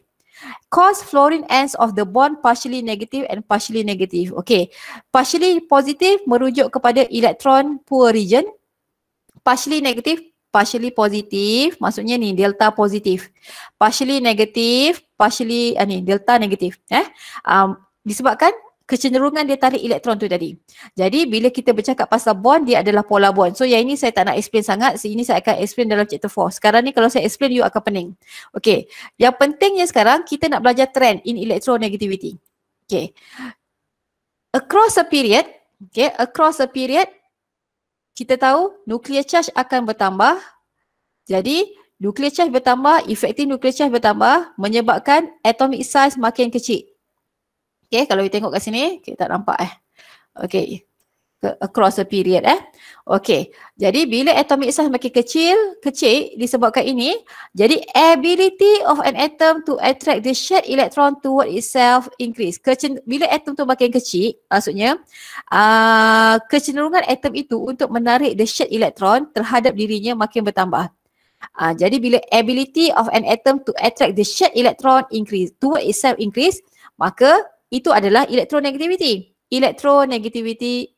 Cause fluorine ends of the bond partially negative and partially negative. Okay. Partially positive merujuk kepada elektron poor region. Partially negative, partially positive. Maksudnya ni delta positif, Partially negative, partially, ah, ni delta negative. Eh? Um, disebabkan kecenderungan dia tarik elektron tu tadi. Jadi bila kita bercakap pasal bond dia adalah pola bond. So yang ini saya tak nak explain sangat. So, ini saya akan explain dalam chapter 4. Sekarang ni kalau saya explain you akan pening. Okay. Yang pentingnya sekarang kita nak belajar trend in electronegativity. Okay. Across a period, okay, across a period kita tahu nuclear charge akan bertambah. Jadi nuclear charge bertambah, efektif nuclear charge bertambah menyebabkan atomic size makin kecil. Okay, kalau kita tengok kat sini, kita okay, tak nampak eh. Okay, across the period eh. Okay, jadi bila atomic size makin kecil, kecil disebabkan ini, jadi ability of an atom to attract the shared electron toward itself increase. Kecen bila atom tu makin kecil, maksudnya uh, kecenderungan atom itu untuk menarik the shared electron terhadap dirinya makin bertambah. Uh, jadi bila ability of an atom to attract the shared electron increase, toward itself increase, maka itu adalah electronegativity. Electronegativity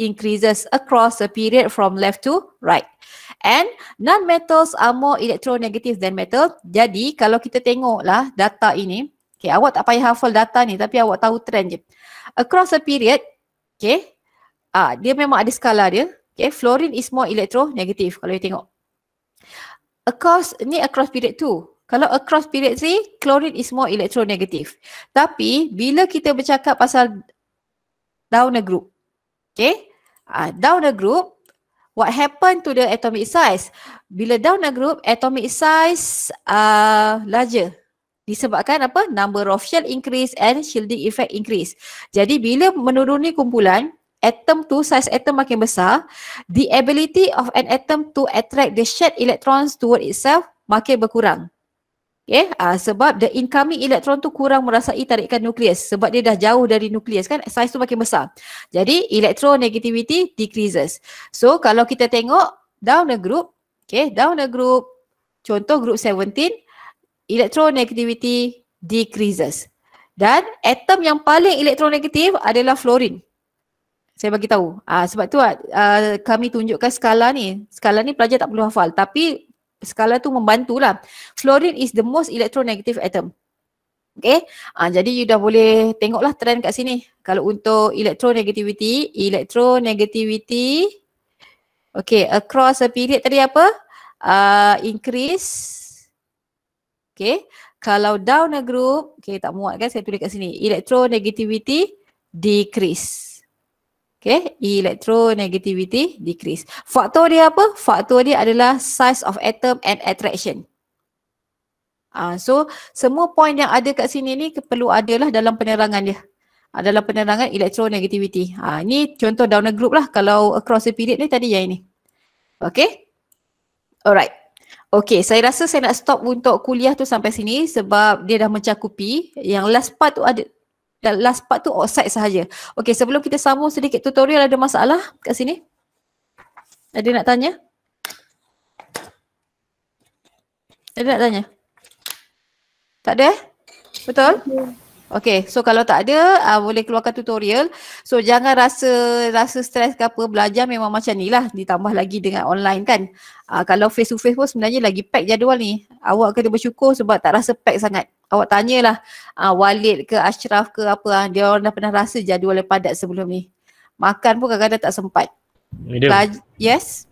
increases across the period from left to right. And non-metals are more electronegative than metal. Jadi kalau kita tengoklah data ini, okay, awak tak payah hafal data ni tapi awak tahu trend je. Across the period, okay, uh, dia memang ada skala dia. Okay, fluorine is more electronegative kalau you tengok. Across, ni across period tu. Kalau across period three, chlorine is more electronegative. Tapi bila kita bercakap pasal down a group, okay, uh, ah, down a group, what happen to the atomic size? Bila down a group, atomic size uh, larger. Disebabkan apa? Number of shell increase and shielding effect increase. Jadi bila menuruni kumpulan, atom tu, size atom makin besar, the ability of an atom to attract the shed electrons toward itself makin berkurang. Okay, ya, uh, ah, sebab the incoming elektron tu kurang merasai tarikan nukleus sebab dia dah jauh dari nukleus kan, size tu makin besar. Jadi elektron negativity decreases. So kalau kita tengok down the group, okay, down the group, contoh group 17, elektron negativity decreases. Dan atom yang paling elektron negatif adalah fluorine. Saya bagi tahu. Uh, sebab tu uh, kami tunjukkan skala ni. Skala ni pelajar tak perlu hafal. Tapi skala tu membantulah. Fluorine is the most electronegative atom. Okay, ha, jadi you dah boleh tengoklah trend kat sini. Kalau untuk electronegativity, electronegativity okay, across a period tadi apa? Uh, increase okay, kalau down a group, okay tak muat kan saya tulis kat sini. Electronegativity decrease. Okay, electronegativity decrease. Faktor dia apa? Faktor dia adalah size of atom and attraction. Uh, so, semua point yang ada kat sini ni perlu adalah dalam penerangan dia. Uh, dalam penerangan electronegativity. Uh, ni contoh a group lah kalau across the period ni tadi yang ini. Okay. Alright. Okay, saya rasa saya nak stop untuk kuliah tu sampai sini sebab dia dah mencakupi. Yang last part tu ada dan last part tu outside sahaja. Okay, sebelum kita sambung sedikit tutorial ada masalah kat sini? Ada nak tanya? Ada nak tanya? Tak ada? Eh? Betul? Okay, so kalau tak ada uh, boleh keluarkan tutorial. So jangan rasa rasa stres ke apa, belajar memang macam ni lah. Ditambah lagi dengan online kan. Uh, kalau face to face pun sebenarnya lagi pack jadual ni. Awak kena bersyukur sebab tak rasa pack sangat awak tanyalah uh, Walid ke Ashraf ke apa uh, dia orang dah pernah rasa jadual yang padat sebelum ni. Makan pun kadang-kadang tak sempat. Laj- yes.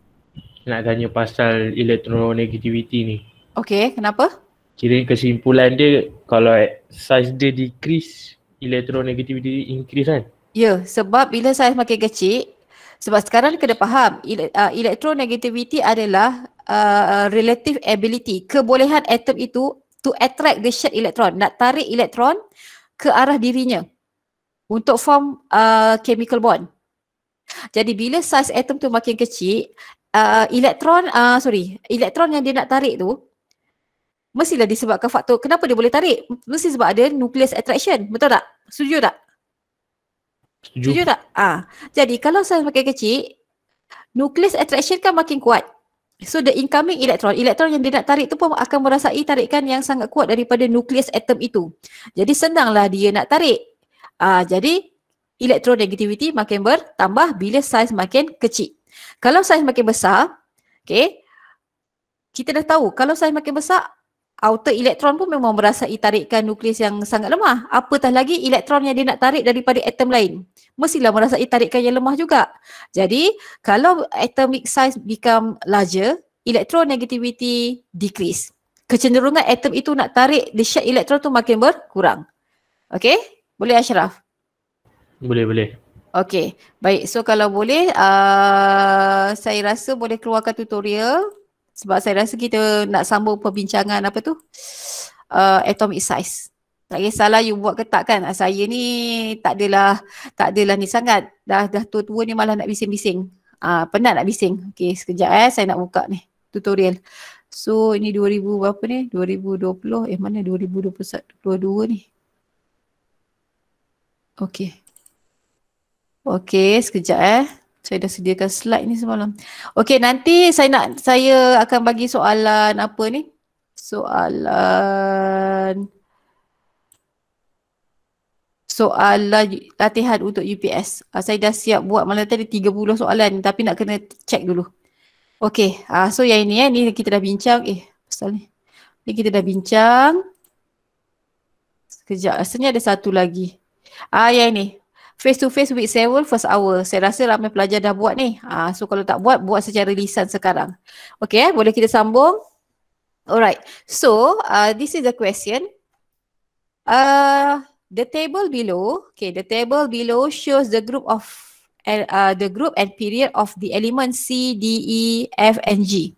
Nak tanya pasal elektronegativiti ni. Okay, kenapa? Kira kesimpulan dia kalau size dia decrease, elektronegativiti increase kan? Ya, yeah, sebab bila size makin kecil, sebab sekarang kena faham ah, elektronegativiti adalah uh, relative ability. Kebolehan atom itu to attract the shed electron, nak tarik elektron ke arah dirinya untuk form uh, chemical bond. Jadi bila size atom tu makin kecil, uh, elektron, uh, sorry, elektron yang dia nak tarik tu mestilah disebabkan faktor kenapa dia boleh tarik? Mesti sebab ada nucleus attraction, betul tak? Setuju tak? Setuju. tak? Ah, Jadi kalau size makin kecil, nucleus attraction kan makin kuat. So the incoming electron, electron yang dia nak tarik tu pun akan merasai tarikan yang sangat kuat daripada nukleus atom itu. Jadi senanglah dia nak tarik. Uh, jadi elektronegativiti makin bertambah bila saiz makin kecil. Kalau saiz makin besar, okay, kita dah tahu kalau saiz makin besar outer elektron pun memang merasai tarikan nukleus yang sangat lemah. Apatah lagi elektron yang dia nak tarik daripada atom lain. Mestilah merasai tarikan yang lemah juga. Jadi kalau atomic size become larger, elektron negativity decrease. Kecenderungan atom itu nak tarik the shape elektron tu makin berkurang. Okay? Boleh Ashraf? Boleh, boleh. Okay. Baik. So kalau boleh, uh, saya rasa boleh keluarkan tutorial sebab saya rasa kita nak sambung perbincangan apa tu uh, atomic size tak kisahlah you buat ketak kan ah, saya ni tak adalah tak adalah ni sangat dah dah tua-tua ni malah nak bising-bising uh, penat nak bising okey sekejap eh saya nak buka ni tutorial so ini 2000 berapa ni 2020 eh mana 2022 ni okey okey sekejap eh saya dah sediakan slide ni semalam. Okey, nanti saya nak saya akan bagi soalan apa ni? Soalan soalan latihan untuk UPS. Uh, ah, saya dah siap buat malam tadi 30 soalan tapi nak kena check dulu. Okay, uh, ah, so yang ini eh ni kita dah bincang eh pasal ni. Ni kita dah bincang. Sekejap, rasanya ada satu lagi. Ah uh, yang ini face to face week 7 first hour. Saya rasa ramai pelajar dah buat ni. Uh, so kalau tak buat, buat secara lisan sekarang. Okay, eh? boleh kita sambung? Alright, so uh, this is the question. Uh, the table below, okay, the table below shows the group of uh, the group and period of the elements C, D, E, F and G.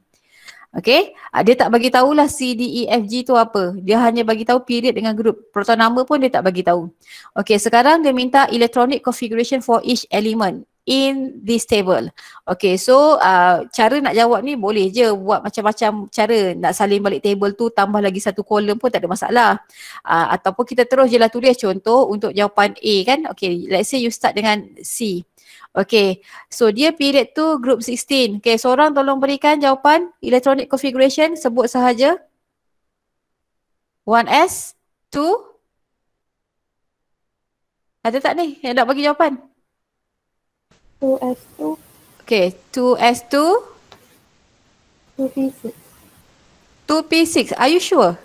Okay, uh, ah, dia tak bagi tahulah C, D, E, F, G tu apa. Dia hanya bagi tahu period dengan group. Proton number pun dia tak bagi tahu. Okay, sekarang dia minta electronic configuration for each element in this table. Okay, so uh, cara nak jawab ni boleh je buat macam-macam cara nak salin balik table tu tambah lagi satu kolom pun tak ada masalah. Uh, ataupun kita terus je lah tulis contoh untuk jawapan A kan. Okay, let's say you start dengan C. Okay, so dia period tu group 16. Okay, seorang tolong berikan jawapan electronic configuration sebut sahaja. 1S, 2. Ada tak ni yang nak bagi jawapan? 2S2. Okay, 2S2. 2P6. 2P6, are you sure?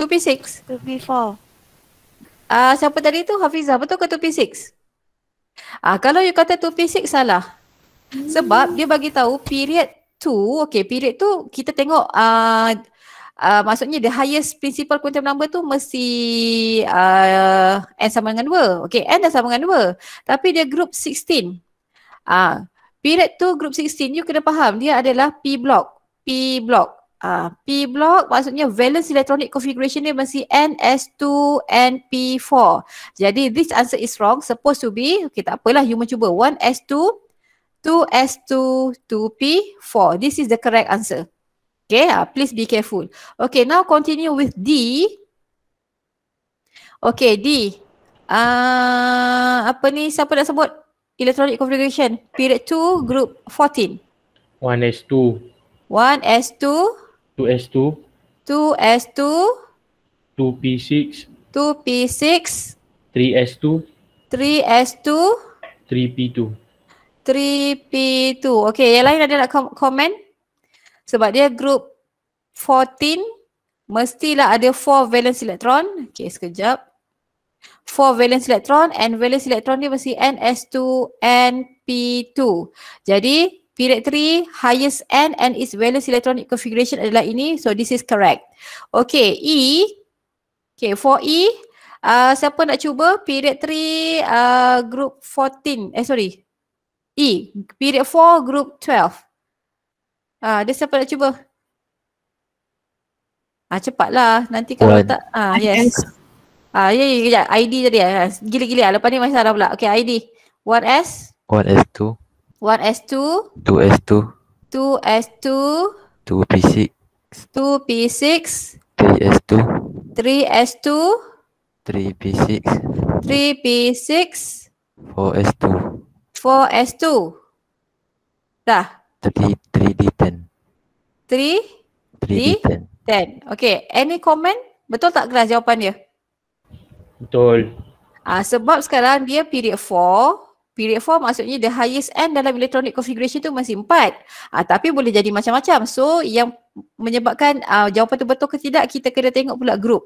2P6? 2P4. Ah, uh, siapa tadi tu? Hafizah, betul ke 2P6? Ah uh, kalau you kata tu fisik salah. Sebab dia bagi tahu period tu, okay period tu kita tengok ah uh, Uh, maksudnya the highest principal quantum number tu mesti uh, ah, N sama dengan 2. Okay, N dah sama dengan 2. Tapi dia group 16. Uh, ah, period tu group 16, you kena faham. Dia adalah P block. P block uh, P block maksudnya valence electronic configuration ni mesti NS2 NP4. Jadi this answer is wrong supposed to be okay tak apalah you mencuba 1S2 2S2 2P4. This is the correct answer. Okay, uh, please be careful. Okay, now continue with D. Okay, D. Uh, apa ni, siapa nak sebut? Electronic configuration. Period 2, group 14. 1S2. 1S2. 2S2 2S2 2P6 2P6 3S2 3S2 3P2 3P2 Okay yang lain ada nak komen? Sebab dia group 14 Mestilah ada 4 valence electron Okay sekejap 4 valence electron and valence electron ni mesti NS2 NP2. Jadi Period directory highest n and its valence electronic configuration adalah ini. So this is correct. Okay, E. Okay, for E. Uh, siapa nak cuba? Period 3 uh, group 14. Eh, sorry. E. Period 4 group 12. Ah, uh, dia siapa nak cuba? Ah, cepatlah. Nanti kalau One. tak. Ah, yes. Ah, ya, yeah ya. ya, ya. ID tadi. Ah, Gila-gila. Lepas ni masih salah pula. Okay, ID. What S? What S 2? One S2? two, two S2. two, two s two, two p six, two p six, three s two, three s two, three p six, three p six, four s two, four s two, Dah. Three three d ten, three, three d ten. Okay. Any comment? Betul tak kelas jawapan dia? Betul. Ah, sebab sekarang dia period four period 4 maksudnya the highest end dalam electronic configuration tu masih 4 uh, ah, tapi boleh jadi macam-macam so yang menyebabkan uh, jawapan tu betul ke tidak kita kena tengok pula group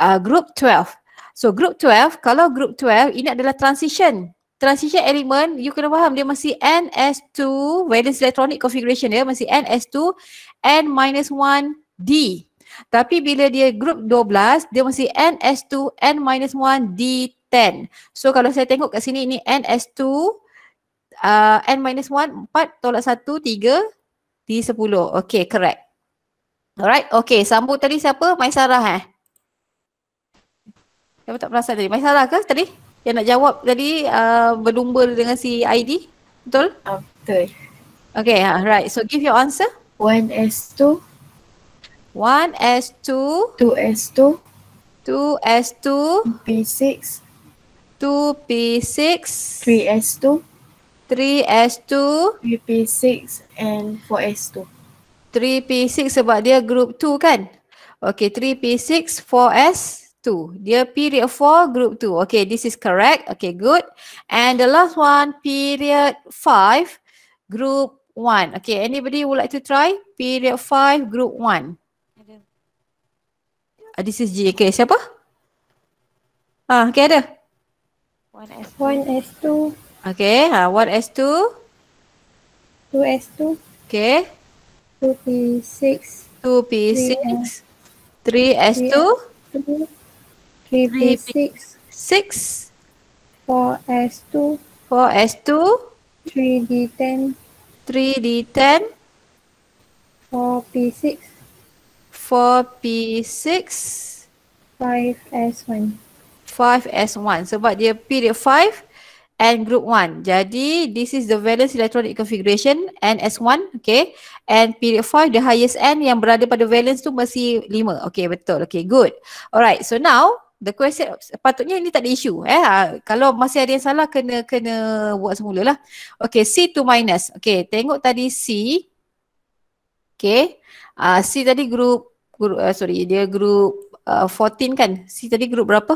uh, group 12 so group 12 kalau group 12 ini adalah transition transition element you kena faham dia masih ns2 valence electronic configuration dia masih ns2 n minus 1 d tapi bila dia group 12 dia masih ns2 n minus 1 d 10. So kalau saya tengok kat sini ni n as 2 uh, n minus 1 4 tolak 1 3 di 10. Okay correct. Alright okay sambut tadi siapa? Maisarah eh? Siapa tak perasan tadi? Maisarah ke tadi? Yang nak jawab tadi uh, berdumba dengan si ID? Betul? Betul. Okay alright ha, so give your answer. 1s2 1s2 2s2 2s2 b6 2P6 3S2 3S2 3P6 and 4S2 3P6 sebab dia group 2 kan? Okay, 3P6, 4S2. Dia period 4, group 2. Okay, this is correct. Okay, good. And the last one, period 5, group 1. Okay, anybody would like to try? Period 5, group 1. Uh, ah, this is G. Okay, siapa? Ah, okay, ada. 1S2. 1S2. Okay, ha, what S2? 2S2. Okay. 2P6. 2P6. 3S2. 3P6. 6. 4S2. 4S2. 3D10. 3D10. 4P6. 4P6. 5S1. 5s1 sebab dia period 5 and group 1. Jadi this is the valence electronic configuration and s 1 okay and period 5 the highest n yang berada pada valence tu mesti 5. Okay betul. Okay good. Alright so now the question patutnya ini tak ada isu eh ah, kalau masih ada yang salah kena kena buat semula lah. Okay C2 minus. Okay tengok tadi C okay uh, C tadi group, group uh, sorry dia group uh, 14 kan C tadi group berapa?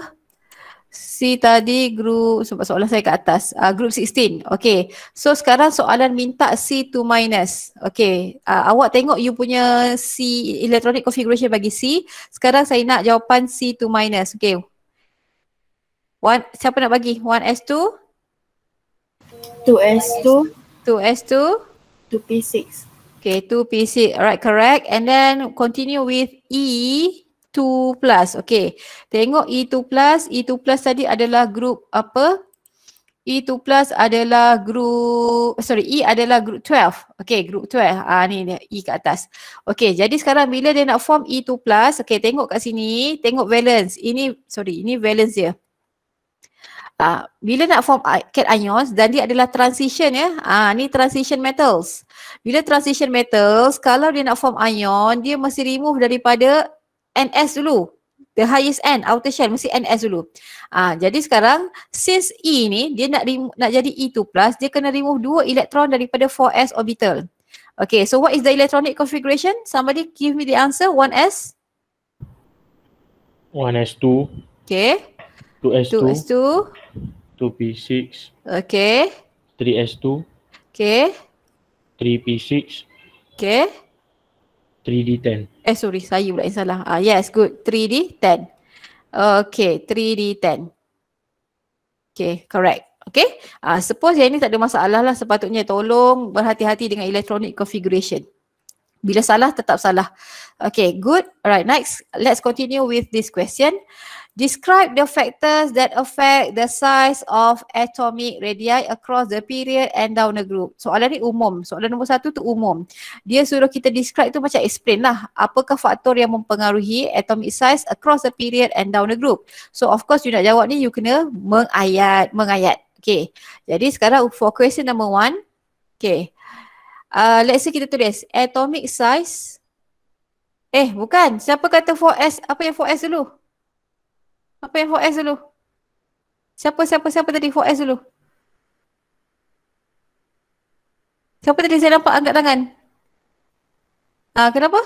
si tadi group sebab soalan saya kat atas uh, group 16 okay so sekarang soalan minta C2 minus okay uh, awak tengok you punya C electronic configuration bagi C sekarang saya nak jawapan C2 minus okay one siapa nak bagi 1s2 2s2 2s2 2p6 okay 2p6 alright correct and then continue with E E plus. Okey. Tengok E2 plus. E2 plus tadi adalah group apa? E2 plus adalah group, sorry E adalah group 12. Okey, group 12. Ah ni E kat atas. Okey, jadi sekarang bila dia nak form E2 plus, okey tengok kat sini, tengok valence. Ini sorry, ini valence dia. Ah, bila nak form cations dan dia adalah transition ya. Ah ni transition metals. Bila transition metals, kalau dia nak form ion, dia mesti remove daripada NS dulu. The highest n. outer shell mesti NS dulu. Ah ha, jadi sekarang since E ni dia nak nak jadi E2+, plus, dia kena remove dua elektron daripada 4s orbital. Okay, so what is the electronic configuration? Somebody give me the answer. 1s 1s2. Okay. 2s2. 2s2. 2p6. Okay. 3s2. Okay. 3p6. Okay. 3D10. Eh sorry, saya pula yang salah. Ah uh, yes, good. 3D10. Okay, 3D10. Okay, correct. Okay, uh, suppose yang ini tak ada masalah lah sepatutnya tolong berhati-hati dengan electronic configuration. Bila salah, tetap salah. Okay, good. Alright, next. Let's continue with this question. Describe the factors that affect the size of atomic radii across the period and down the group. Soalan ni umum. Soalan nombor satu tu umum. Dia suruh kita describe tu macam explain lah. Apakah faktor yang mempengaruhi atomic size across the period and down the group. So of course you nak jawab ni you kena mengayat. mengayat. Okay. Jadi sekarang for question number one. Okay. Uh, let's say kita tulis atomic size. Eh bukan. Siapa kata 4S? Apa yang 4S dulu? Apa yang 4S dulu? Siapa, siapa, siapa tadi 4S dulu? Siapa tadi saya nampak angkat tangan? Ah, kenapa?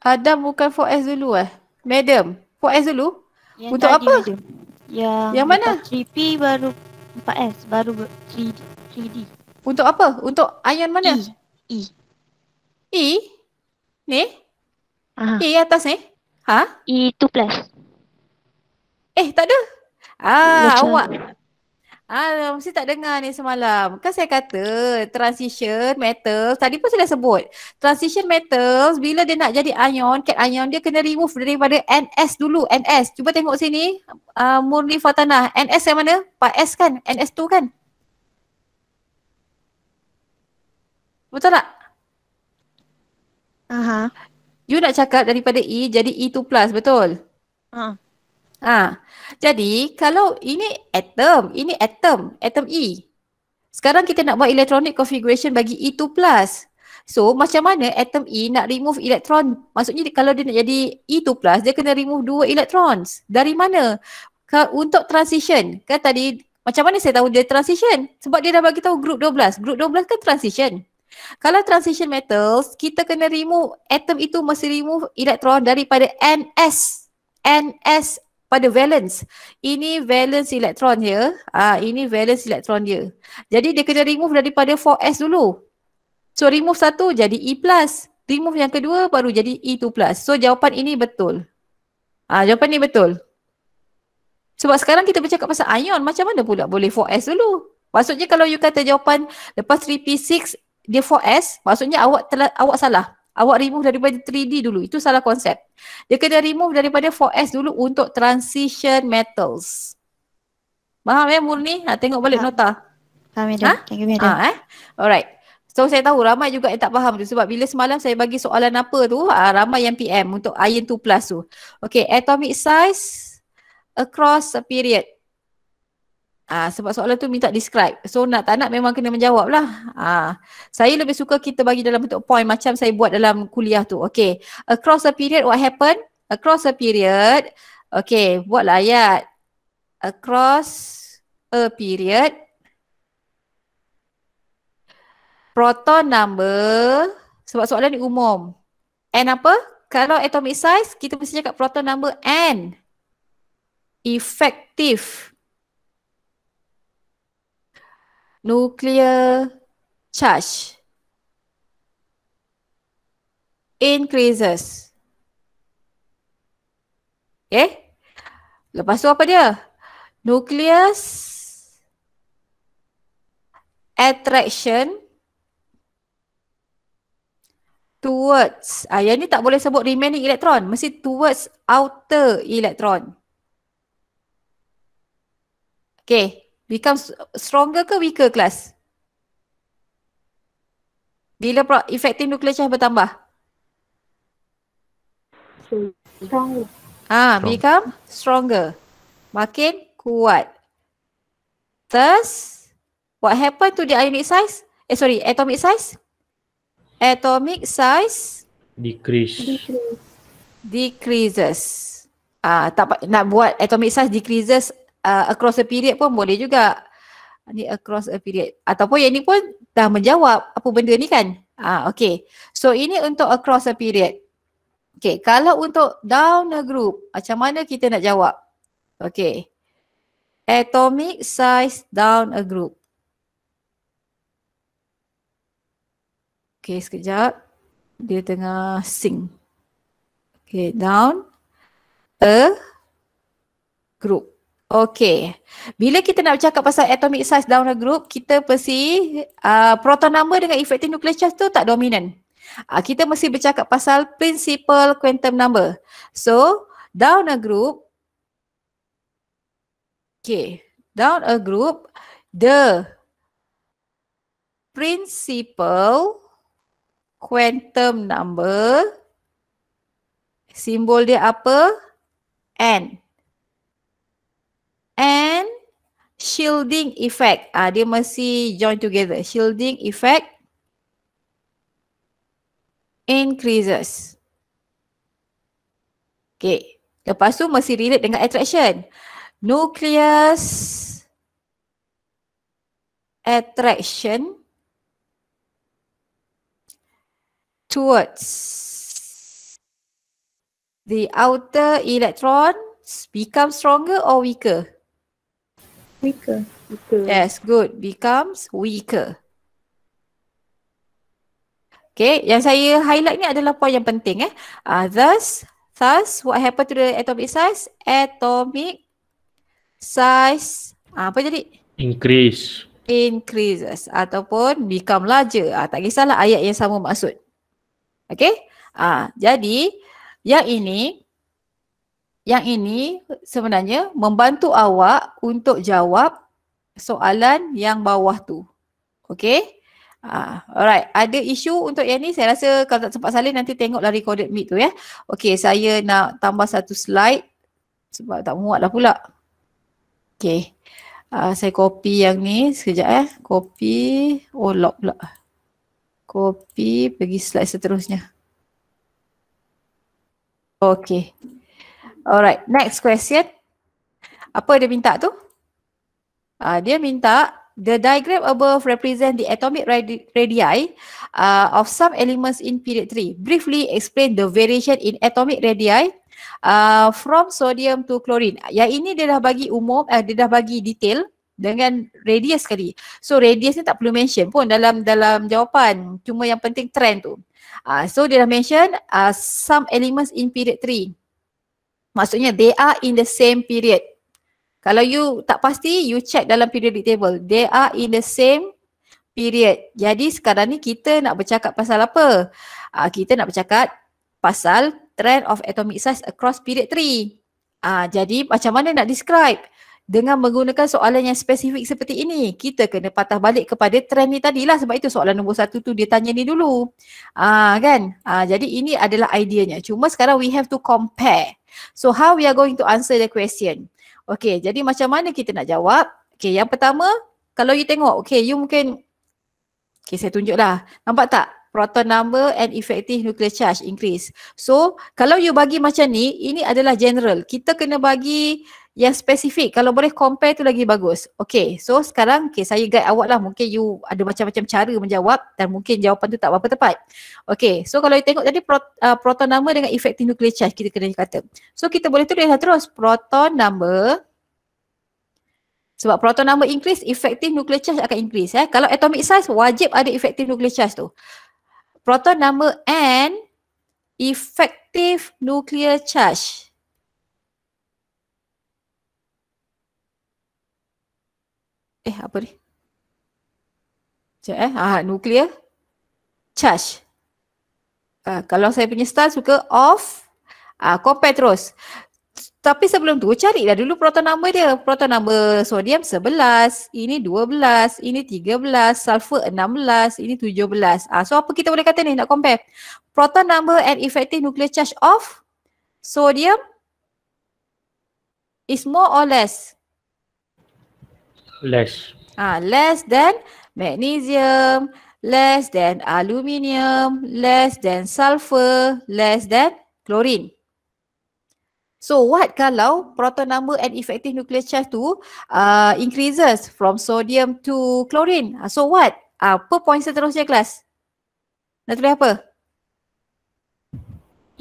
Adam bukan 4S dulu eh? Madam, 4S dulu? Yang Untuk apa? Yang, yang mana? 3P baru 4S, baru 3D. Untuk apa? Untuk ion mana? E. e. E ni Aha. E atas ni eh? ha E 2 plus Eh tak ada Ah Macam awak Ah, mesti tak dengar ni semalam. Kan saya kata transition metals, tadi pun saya dah sebut. Transition metals bila dia nak jadi ion, cat ion dia kena remove daripada NS dulu, NS. Cuba tengok sini, uh, murni fatanah. NS yang mana? Pak S kan? NS tu kan? Betul tak? Aha. You nak cakap daripada E jadi E2 plus betul? Ha. Ha. Jadi kalau ini atom, ini atom, atom E. Sekarang kita nak buat electronic configuration bagi E2 plus. So macam mana atom E nak remove elektron? Maksudnya kalau dia nak jadi E2 plus, dia kena remove dua elektron. Dari mana? untuk transition. Kan tadi macam mana saya tahu dia transition? Sebab dia dah bagi tahu group 12. Group 12 kan transition. Kalau transition metals, kita kena remove atom itu mesti remove elektron daripada NS. NS pada valence. Ini valence elektron dia. Ah ha, ini valence elektron dia. Jadi dia kena remove daripada 4s dulu. So remove satu jadi E+. Plus. Remove yang kedua baru jadi E2+. Plus. So jawapan ini betul. Ah ha, jawapan ni betul. Sebab sekarang kita bercakap pasal ion, macam mana pula boleh 4s dulu? Maksudnya kalau you kata jawapan lepas 3p6 dia 4S maksudnya awak telah awak salah. Awak remove daripada 3D dulu. Itu salah konsep. Dia kena remove daripada 4S dulu untuk transition metals. Faham ya Murni? Nak tengok balik ha. nota. Faham ya. Thank Madam. Ha, ah, eh? Alright. So saya tahu ramai juga yang tak faham tu sebab bila semalam saya bagi soalan apa tu uh, ramai yang PM untuk iron 2 plus tu. Okay atomic size across a period. Ah, sebab soalan tu minta describe. So nak tak nak memang kena menjawab lah. Ah, saya lebih suka kita bagi dalam bentuk point macam saya buat dalam kuliah tu. Okay. Across a period what happened? Across a period. Okay. Buatlah ayat. Across a period. Proton number. Sebab soalan ni umum. N apa? Kalau atomic size kita mesti cakap proton number N. Effective nuclear charge increases. Okay. Eh? Lepas tu apa dia? Nucleus attraction towards. Ah, yang ni tak boleh sebut remaining electron. Mesti towards outer electron. Okay. Become stronger ke weaker class? Bila pro effective nuclear charge bertambah? Stronger. Ah, become stronger. Makin kuat. Thus, what happen to the ionic size? Eh sorry, atomic size? Atomic size decrease. Decreases. Ah, tak nak buat atomic size decreases uh, across a period pun boleh juga. Ni across a period. Ataupun yang ni pun dah menjawab apa benda ni kan. Ah, okay. So ini untuk across a period. Okay, kalau untuk down a group, macam mana kita nak jawab? Okay. Atomic size down a group. Okay, sekejap. Dia tengah sing. Okay, down a group. Okey, Bila kita nak cakap pasal atomic size down the group, kita mesti uh, proton number dengan effective nuclear charge tu tak dominan. Uh, kita mesti bercakap pasal principal quantum number. So, down a group, okay, down a group, the principal quantum number, simbol dia apa? N and shielding effect. Ah, dia mesti join together. Shielding effect increases. Okay. Lepas tu mesti relate dengan attraction. Nucleus attraction towards the outer electrons become stronger or weaker? weaker. weaker. Yes, good. Becomes weaker. Okay, yang saya highlight ni adalah poin yang penting eh. Uh, thus, thus what happened to the atomic size? Atomic size uh, apa jadi? Increase. Increases ataupun become larger. Uh, tak kisahlah ayat yang sama maksud. Okay, uh, jadi yang ini yang ini sebenarnya membantu awak untuk jawab soalan yang bawah tu. Okay. Ah, alright. Ada isu untuk yang ni? Saya rasa kalau tak sempat salin nanti tengoklah recorded meet tu ya. Okay. Saya nak tambah satu slide. Sebab tak muat lah pula. Okay. Ah, saya copy yang ni. Sekejap eh. Copy. Oh lock pula. Copy. Pergi slide seterusnya. Okay. Alright, next question. Apa dia minta tu? Uh, dia minta the diagram above represent the atomic radi radii uh, of some elements in period 3. Briefly explain the variation in atomic radii uh, from sodium to chlorine. Yang ini dia dah bagi umum, uh, dia dah bagi detail dengan radius sekali. So radius ni tak perlu mention pun dalam dalam jawapan. Cuma yang penting trend tu. Uh, so dia dah mention uh, some elements in period 3. Maksudnya they are in the same period. Kalau you tak pasti, you check dalam periodic table. They are in the same period. Jadi sekarang ni kita nak bercakap pasal apa? Uh, kita nak bercakap pasal trend of atomic size across period 3. Uh, ah, jadi macam mana nak describe? Dengan menggunakan soalan yang spesifik seperti ini, kita kena patah balik kepada trend ni tadilah sebab itu soalan nombor satu tu dia tanya ni dulu. Uh, kan? Uh, jadi ini adalah ideanya. Cuma sekarang we have to compare. So how we are going to answer the question? Okay, jadi macam mana kita nak jawab? Okay, yang pertama, kalau you tengok, okay, you mungkin Okay, saya tunjuklah. Nampak tak? Proton number and effective nuclear charge increase. So, kalau you bagi macam ni, ini adalah general. Kita kena bagi yang spesifik kalau boleh compare tu lagi bagus. Okay so sekarang okay, saya guide awak lah mungkin you ada macam-macam cara menjawab dan mungkin jawapan tu tak berapa tepat. Okay so kalau you tengok tadi prot, uh, proton number dengan effective nuclear charge kita kena kata. So kita boleh tulis lah terus proton number sebab proton number increase effective nuclear charge akan increase. Eh. Kalau atomic size wajib ada effective nuclear charge tu. Proton number and effective nuclear charge eh apa ni? Sekejap eh. Ah, nuklear. Charge. Uh, kalau saya punya style suka off, uh, compare terus. Tapi sebelum tu carilah dulu proton number dia. Proton number sodium 11, ini 12, ini 13, sulfur 16, ini 17. Uh, ah, so apa kita boleh kata ni nak compare? Proton number and effective nuclear charge of sodium is more or less Less. Ah, less than magnesium, less than aluminium, less than sulfur, less than chlorine. So what kalau proton number and effective nuclear charge tu uh, increases from sodium to chlorine? Ah, so what? Apa ah, poin seterusnya kelas? Nak tulis apa?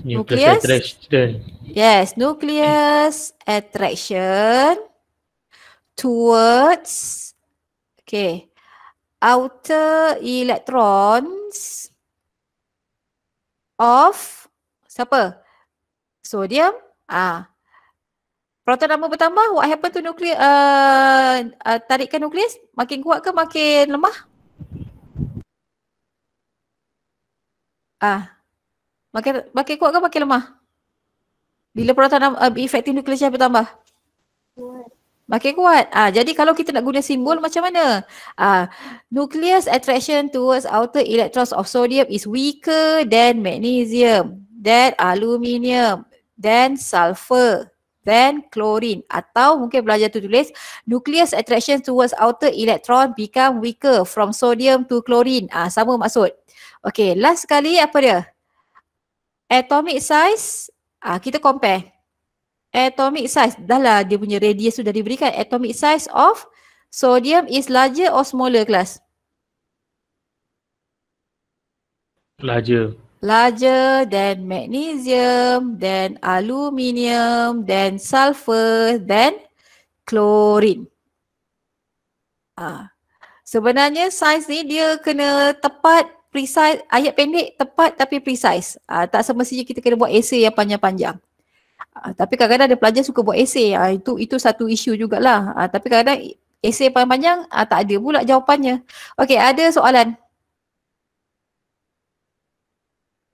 Nucleus, nucleus attraction. Yes, nucleus attraction towards okay outer electrons of siapa sodium ah proton nombor bertambah what happen to nuclear uh, uh, tarikan nukleus makin kuat ke makin lemah ah makin makin kuat ke makin lemah bila proton uh, efektif nukleus yang bertambah makin kuat. Ah, jadi kalau kita nak guna simbol macam mana? Ah, nucleus attraction towards outer electrons of sodium is weaker than magnesium, than aluminium, than sulfur, than chlorine. Atau mungkin belajar tu tulis, nucleus attraction towards outer electron become weaker from sodium to chlorine. Ah, sama maksud. Okay, last sekali apa dia? Atomic size, ah, kita compare atomic size. Dah lah dia punya radius sudah diberikan. Atomic size of sodium is larger or smaller kelas? Larger. Larger than magnesium, than aluminium, than sulfur, than chlorine. Ah. Sebenarnya size ni dia kena tepat precise ayat pendek tepat tapi precise. Uh, tak semestinya kita kena buat essay yang panjang-panjang. Uh, tapi kadang-kadang ada pelajar suka buat esay. Uh, ah, itu itu satu isu jugalah. Uh, tapi kadang-kadang esay panjang-panjang uh, tak ada pula jawapannya. Okey, ada soalan?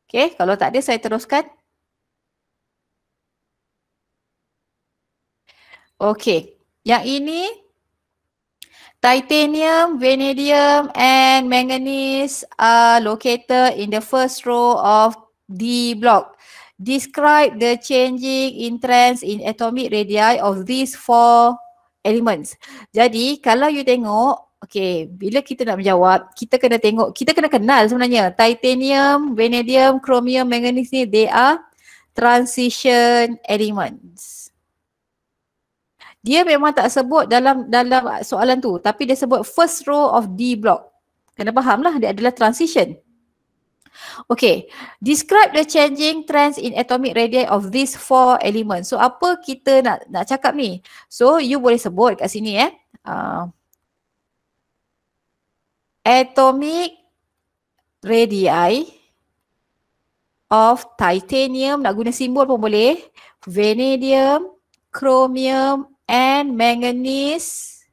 Okey, kalau tak ada saya teruskan. Okey, yang ini titanium, vanadium and manganese are located in the first row of D block describe the changing in trends in atomic radii of these four elements. Jadi kalau you tengok, okay, bila kita nak menjawab, kita kena tengok, kita kena kenal sebenarnya titanium, vanadium, chromium, manganese ni they are transition elements. Dia memang tak sebut dalam dalam soalan tu tapi dia sebut first row of D block. Kena faham lah dia adalah transition. Okay, describe the changing trends in atomic radii of these four elements. So apa kita nak nak cakap ni? So you boleh sebut kat sini eh. Uh, atomic radii of titanium, nak guna simbol pun boleh. Vanadium, chromium and manganese.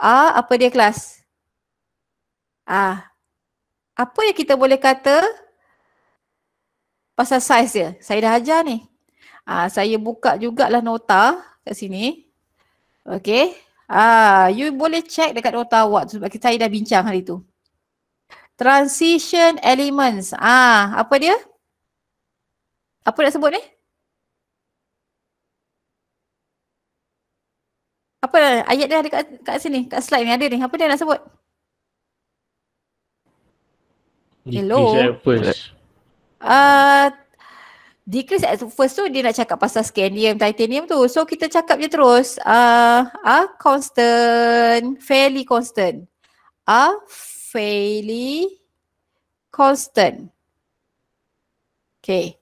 Ah, uh, apa dia kelas? Ah, uh, apa yang kita boleh kata pasal saiz dia? Saya dah ajar ni. Ha, saya buka jugalah nota kat sini. Okay. Ha, ah, you boleh check dekat nota awak sebab saya dah bincang hari tu. Transition elements. Ah, ha, apa dia? Apa nak sebut ni? Apa ayat dia ada kat, kat sini, kat slide ni ada ni. Apa dia nak sebut? Hello. Ah, decrease at first tu dia nak cakap pasal scandium titanium tu. So kita cakap je terus. Uh, uh, constant. Fairly constant. Uh, fairly constant. Okay.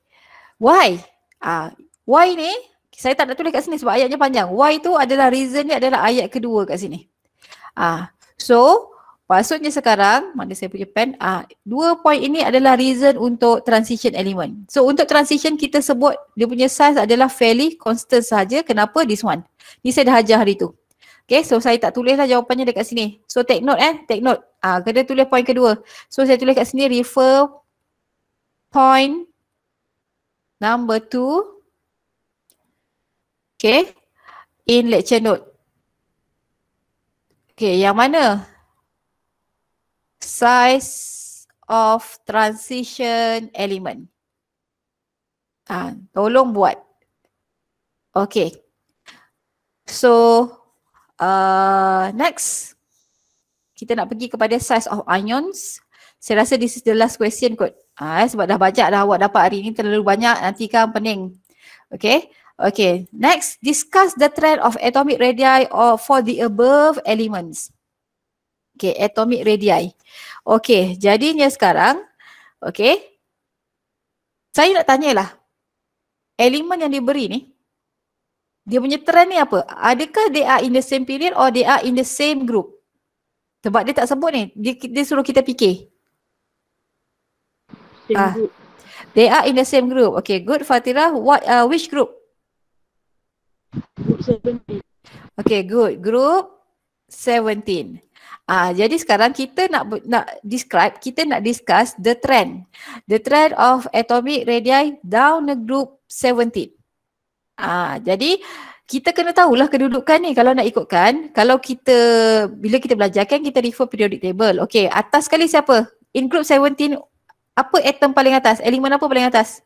Why? Uh, why ni? Saya tak nak tulis kat sini sebab ayatnya panjang. Why tu adalah reason ni adalah ayat kedua kat sini. Ah, uh, So Maksudnya sekarang, mana saya punya pen, ah, dua point ini adalah reason untuk transition element. So untuk transition kita sebut dia punya size adalah fairly constant saja. Kenapa this one? Ni saya dah ajar hari tu. Okay, so saya tak tulislah jawapannya dekat sini. So take note eh, take note. Ah, kena tulis point kedua. So saya tulis kat sini refer point number two. Okay, in lecture note. Okay, yang mana? size of transition element. Ha, tolong buat. Okay. So, uh, next. Kita nak pergi kepada size of ions. Saya rasa this is the last question kot. Ha, eh, sebab dah banyak dah awak dapat hari ni terlalu banyak. Nanti kan pening. Okay. Okay. Next. Discuss the trend of atomic radii or for the above elements. Okay, atomic radii. Okay, jadinya sekarang, okay. Saya nak tanyalah, elemen yang diberi ni, dia punya trend ni apa? Adakah they are in the same period or they are in the same group? Sebab dia tak sebut ni, dia, dia suruh kita fikir. Same ah. group. They are in the same group. Okay, good. Fatirah, what, uh, which group? Group 17. Okay, good. Group 17. Ah uh, jadi sekarang kita nak nak describe kita nak discuss the trend. The trend of atomic radii down the group 17. Ah uh, jadi kita kena tahulah kedudukan ni kalau nak ikutkan. Kalau kita bila kita belajar kan kita refer periodic table. okay? atas sekali siapa? In group 17 apa atom paling atas? Elemen apa paling atas?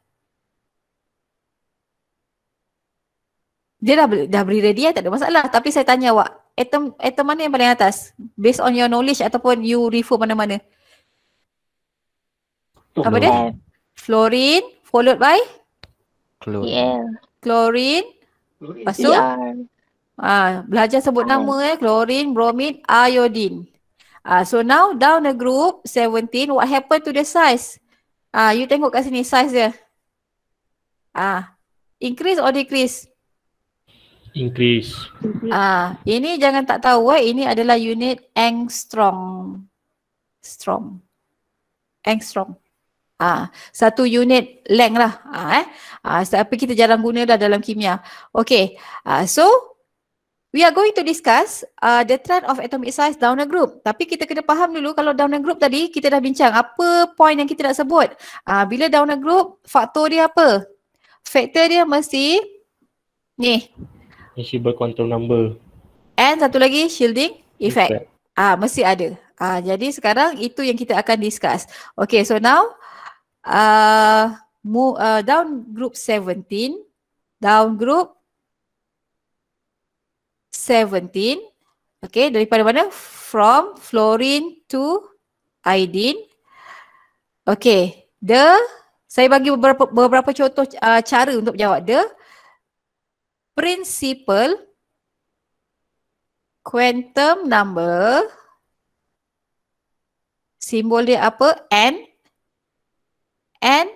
Dia dah, dah beri radii tak ada masalah. Tapi saya tanya awak, atom eh, atom eh, mana yang paling atas based on your knowledge ataupun you refer mana-mana oh, apa no. dia fluorine followed by chlorine yeah. chlorine pasu ah yeah. ha, belajar sebut yeah. nama eh chlorine bromine iodine ah ha, so now down the group 17 what happen to the size ah ha, you tengok kat sini size dia ah ha, increase or decrease increase. Ah, uh, ini jangan tak tahu eh, ini adalah unit angstrom. Strom. Angstrom. Ah, uh, satu unit length lah uh, eh. Ah, uh, tapi kita jarang guna dah dalam kimia. Okay, ah uh, so we are going to discuss uh, the trend of atomic size down a group. Tapi kita kena faham dulu kalau down a group tadi kita dah bincang apa point yang kita nak sebut. Ah, uh, bila a group faktor dia apa? Faktor dia mesti ni invisible control number and satu lagi shielding effect ah uh, mesti ada ah jadi sekarang itu yang kita akan discuss okay so now ah uh, uh, down group 17 down group 17 okay daripada mana from fluorine to iodine okay the saya bagi beberapa beberapa contoh uh, cara untuk jawab the principle quantum number simbol dia apa n n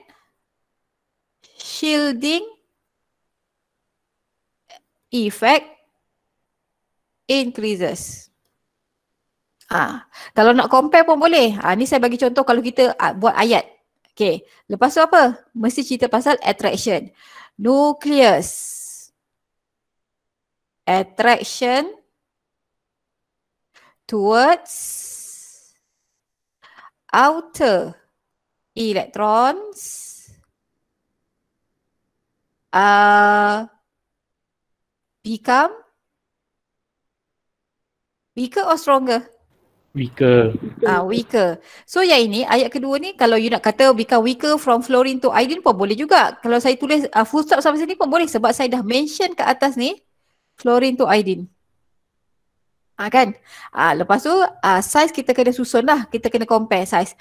shielding effect increases ah ha. kalau nak compare pun boleh ah ha, ni saya bagi contoh kalau kita ah, buat ayat okay lepas tu apa mesti cerita pasal attraction nucleus attraction towards outer electrons uh, become weaker or stronger? Weaker. Ah, weaker. So yang ini ayat kedua ni kalau you nak kata become weaker from fluorine to iodine pun boleh juga. Kalau saya tulis uh, full stop sampai sini pun boleh sebab saya dah mention ke atas ni Fluorine to iodine. Ha, ah, kan? Ha, lepas tu ha, size kita kena susun lah. Kita kena compare size.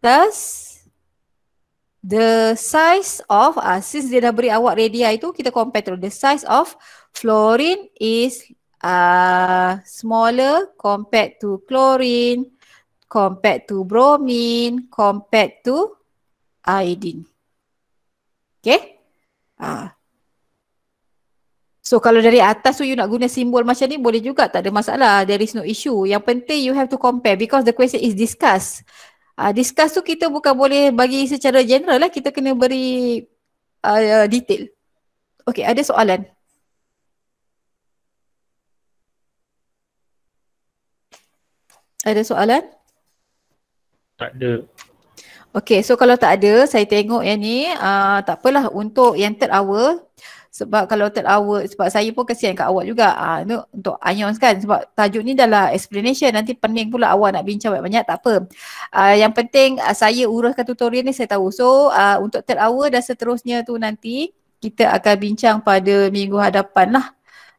Thus, the size of, ha, since dia dah beri awak radii itu kita compare terus. The size of fluorine is ha, smaller compared to chlorine, compared to bromine, compared to iodine. Okay? Okay. So kalau dari atas tu you nak guna simbol macam ni boleh juga tak ada masalah. There is no issue. Yang penting you have to compare because the question is discuss. Uh, discuss tu kita bukan boleh bagi secara general lah. Kita kena beri uh, detail. Okay ada soalan? Ada soalan? Tak ada. Okay so kalau tak ada saya tengok yang ni uh, tak apalah untuk yang third hour sebab kalau third hour sebab saya pun kesian kat awak juga ah ha, untuk, untuk Anyons kan sebab tajuk ni adalah explanation nanti pening pula awak nak bincang banyak-banyak tak apa uh, yang penting uh, saya uruskan tutorial ni saya tahu so uh, untuk third hour dan seterusnya tu nanti kita akan bincang pada minggu hadapan lah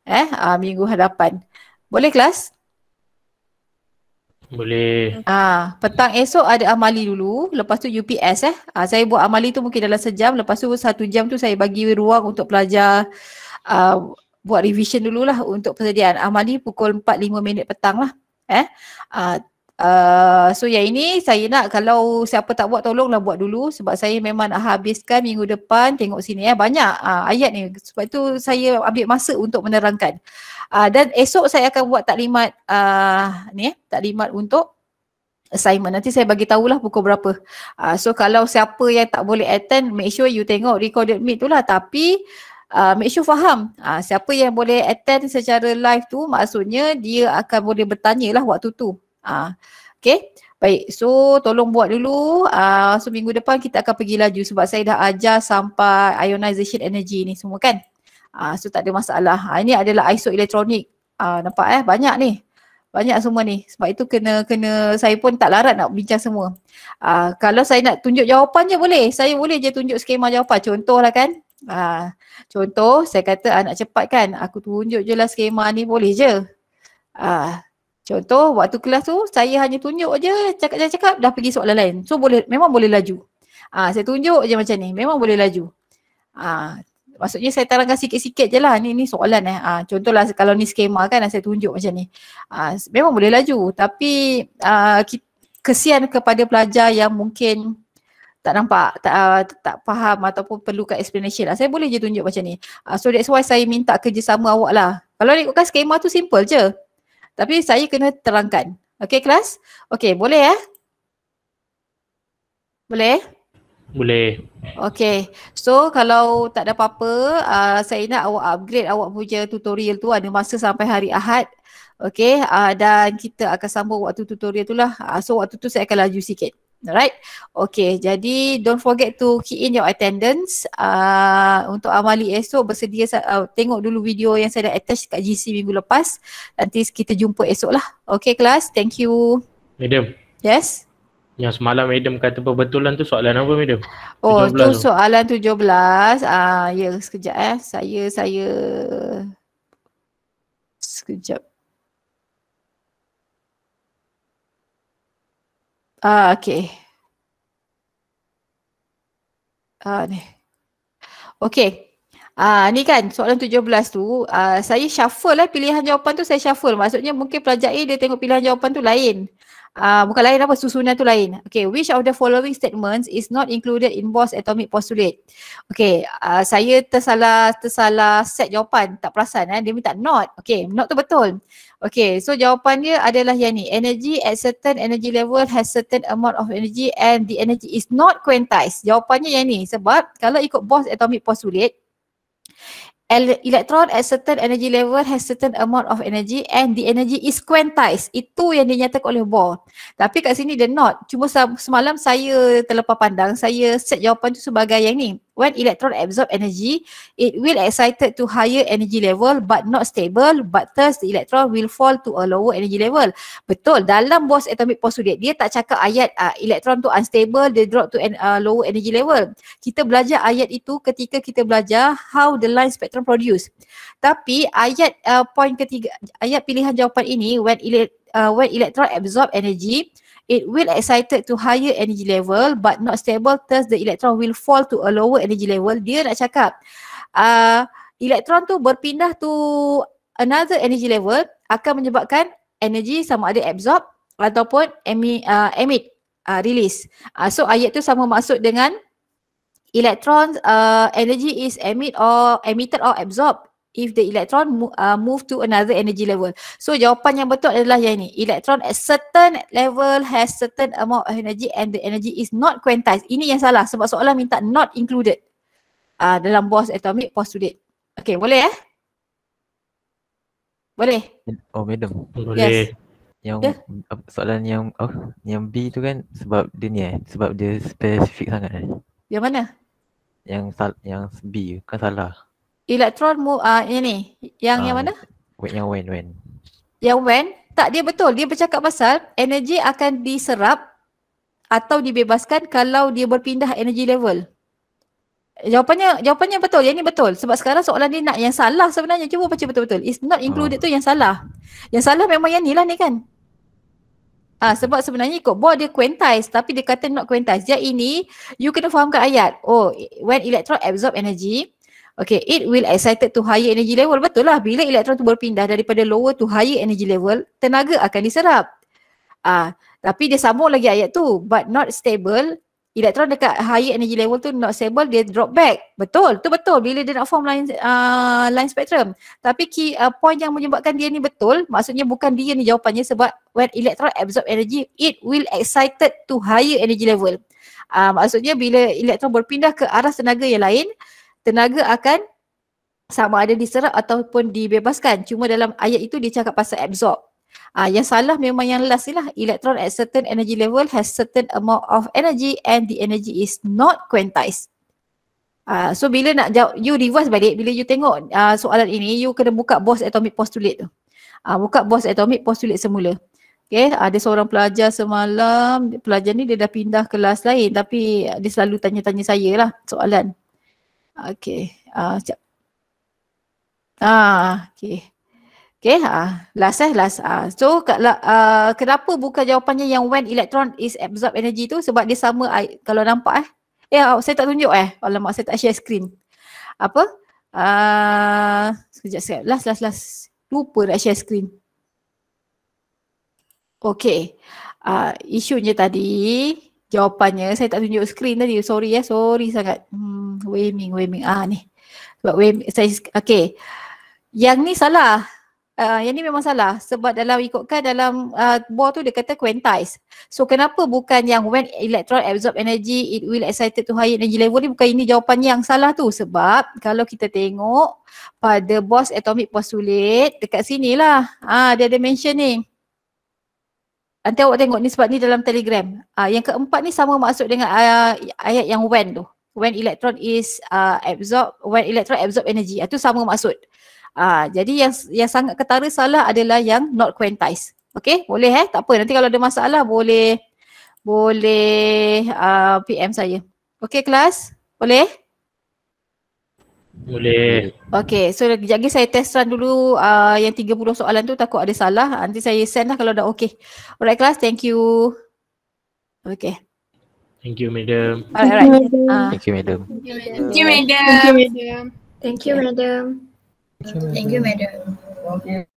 eh uh, minggu hadapan boleh kelas boleh. Ah, petang esok ada amali dulu, lepas tu UPS eh. Ah, saya buat amali tu mungkin dalam sejam, lepas tu satu jam tu saya bagi ruang untuk pelajar uh, buat revision dululah untuk persediaan. Amali pukul 4 5 minit petang lah. Eh. Ah, Uh, so yang ini saya nak kalau siapa tak buat tolonglah buat dulu sebab saya memang nak habiskan minggu depan tengok sini ya eh. banyak uh, ayat ni sebab itu saya ambil masa untuk menerangkan. Uh, dan esok saya akan buat taklimat uh, ni eh, taklimat untuk assignment. Nanti saya bagi tahulah pukul berapa. Uh, so kalau siapa yang tak boleh attend make sure you tengok recorded meet tu lah tapi Uh, make sure faham uh, siapa yang boleh attend secara live tu maksudnya dia akan boleh bertanya lah waktu tu Ah, ha. okay. Baik, so tolong buat dulu. Uh, so minggu depan kita akan pergi laju sebab saya dah ajar sampai ionization energy ni semua kan. Uh, so tak ada masalah. Uh, ini adalah iso elektronik. Uh, nampak eh, banyak ni. Banyak semua ni. Sebab itu kena kena saya pun tak larat nak bincang semua. Uh, kalau saya nak tunjuk jawapannya boleh. Saya boleh je tunjuk skema jawapan. contoh lah kan. Uh, contoh saya kata anak uh, cepat kan. Aku tunjuk je lah skema ni boleh je. Uh, Contoh waktu kelas tu saya hanya tunjuk je cakap-cakap dah pergi soalan lain. So boleh memang boleh laju. Ha, saya tunjuk je macam ni. Memang boleh laju. Ha, maksudnya saya terangkan sikit-sikit je lah. Ni, ni soalan eh. Ha, contohlah kalau ni skema kan saya tunjuk macam ni. Ha, memang boleh laju tapi ha, kesian kepada pelajar yang mungkin tak nampak, tak, uh, tak faham ataupun perlukan explanation lah. Saya boleh je tunjuk macam ni. Uh, so that's why saya minta kerjasama awak lah. Kalau nak ikutkan skema tu simple je. Tapi saya kena terangkan. Okey kelas? Okey boleh ya? Boleh? Boleh. Okay. So kalau tak ada apa-apa, uh, saya nak awak upgrade awak punya tutorial tu ada masa sampai hari Ahad. Okay. Uh, dan kita akan sambung waktu tutorial tu lah. Uh, so waktu tu saya akan laju sikit. Alright. Okay. Jadi don't forget to key in your attendance. Uh, untuk Amali esok bersedia uh, tengok dulu video yang saya dah attach kat GC minggu lepas. Nanti kita jumpa esok lah. Okay kelas. Thank you. Madam. Yes. Yang semalam Adam kata perbetulan tu soalan apa Madam? Oh tu, tu soalan 17. Ah uh, ya yeah, sekejap eh. Saya saya sekejap. Ah, uh, okay. Ah, uh, ni. Okay. Ah, uh, ni kan soalan 17 tu, uh, saya shuffle lah pilihan jawapan tu saya shuffle. Maksudnya mungkin pelajar A dia tengok pilihan jawapan tu lain. Uh, bukan lain apa susunan tu lain. Okay, which of the following statements is not included in Bohr's atomic postulate? Okay, uh, saya tersalah tersalah set jawapan. Tak perasan eh. Dia minta not. Okay, not tu betul. Okay, so jawapan dia adalah yang ni. Energy at certain energy level has certain amount of energy and the energy is not quantized. Jawapannya yang ni. Sebab kalau ikut Bohr's atomic postulate, electron at certain energy level has certain amount of energy and the energy is quantized. Itu yang dinyatakan oleh Bohr. Tapi kat sini dia not. Cuma semalam saya terlepas pandang, saya set jawapan tu sebagai yang ni. When electron absorb energy, it will excited to higher energy level but not stable but thus the electron will fall to a lower energy level. Betul, dalam Bohr's atomic postulate, dia tak cakap ayat uh, electron tu unstable, dia drop to an, uh, ah, lower energy level. Kita belajar ayat itu ketika kita belajar how the line spectrum produce. Tapi ayat uh, point ketiga, ayat pilihan jawapan ini, when, ele- uh, when electron absorb energy, It will excited to higher energy level but not stable thus the electron will fall to a lower energy level. Dia nak cakap uh, ah, elektron tu berpindah to another energy level akan menyebabkan energy sama ada absorb ataupun ah, emit, uh, ah, emit uh, release. Uh, so ayat tu sama maksud dengan elektron uh, energy is emit or emitted or absorb if the electron uh, move to another energy level. So jawapan yang betul adalah yang ini. Electron at certain level has certain amount of energy and the energy is not quantized. Ini yang salah sebab soalan minta not included uh, dalam bos atomic postulate. Okay boleh eh? Boleh? Oh madam. Boleh. Yes. Yang yeah. soalan yang oh, yang B tu kan sebab dia ni eh? Sebab dia spesifik sangat eh? Yang mana? Yang yang B kan salah. Elektron mu uh, ah, ini ni. Yang uh, yang ah, mana? yang when when Yang when Tak dia betul. Dia bercakap pasal energi akan diserap atau dibebaskan kalau dia berpindah energy level. Jawapannya jawapannya betul. Yang ni betul. Sebab sekarang soalan ni nak yang salah sebenarnya. Cuba baca betul-betul. It's not included uh. tu yang salah. Yang salah memang yang ni lah ni kan. Ah ha, sebab sebenarnya ikut bot dia quantize tapi dia kata not quantize. Dia ini you kena fahamkan ayat. Oh when electron absorb energy Okay, it will excited to higher energy level. Betul lah, bila elektron tu berpindah daripada lower to higher energy level, tenaga akan diserap. Ah, tapi dia sambung lagi ayat tu, but not stable. Elektron dekat higher energy level tu not stable, dia drop back. Betul, tu betul bila dia nak form line, uh, line spectrum. Tapi key uh, point yang menyebabkan dia ni betul, maksudnya bukan dia ni jawapannya sebab when elektron absorb energy, it will excited to higher energy level. Uh, maksudnya bila elektron berpindah ke arah tenaga yang lain, tenaga akan sama ada diserap ataupun dibebaskan. Cuma dalam ayat itu dia cakap pasal absorb. Uh, yang salah memang yang last ni lah. Electron at certain energy level has certain amount of energy and the energy is not quantized. Uh, so bila nak jawab, you revise balik, bila you tengok uh, soalan ini, you kena buka Bohr's Atomic Postulate tu. Uh, buka Bohr's Atomic Postulate semula. Okay, ada seorang pelajar semalam, pelajar ni dia dah pindah kelas lain tapi dia selalu tanya-tanya saya lah soalan. Okey. Ah, uh, sekejap. Ah, okey. Okey, ha. Uh, last eh, last. uh. so kalau uh, ah, kenapa bukan jawapannya yang when electron is absorb energy tu sebab dia sama I, kalau nampak eh. Eh, oh, saya tak tunjuk eh. Alamak, saya tak share screen. Apa? Ah, uh, sekejap, sekejap. Last, last, last. Lupa nak share screen. Okey. Ah, uh, isunya tadi jawapannya saya tak tunjuk screen tadi sorry ya sorry sangat hmm, waming waming ah ni sebab waming saya okey yang ni salah Uh, yang ni memang salah sebab dalam ikutkan dalam uh, ah, buah tu dia kata quantize. So kenapa bukan yang when electron absorb energy it will excited to higher energy level ni bukan ini jawapan yang salah tu sebab kalau kita tengok pada bos atomic postulate dekat sini lah. Ah uh, dia ada mention ni. Nanti awak tengok ni sebab ni dalam telegram. Uh, yang keempat ni sama maksud dengan uh, ayat yang when tu. When electron is uh, absorb, when electron absorb energy. Itu uh, sama maksud. Uh, jadi yang yang sangat ketara salah adalah yang not quantized. Okay boleh eh tak apa nanti kalau ada masalah boleh boleh uh, PM saya. Okay kelas boleh? Boleh. Okay, so kejap lagi saya test run dulu uh, yang 30 soalan tu takut ada salah. Nanti saya send lah kalau dah okay. Alright class, thank you. Okay. Thank you madam. Alright, alright. Thank, uh, thank Thank you madam. Thank you madam. Thank you madam. Thank you, madam. Thank you, madam. Okay.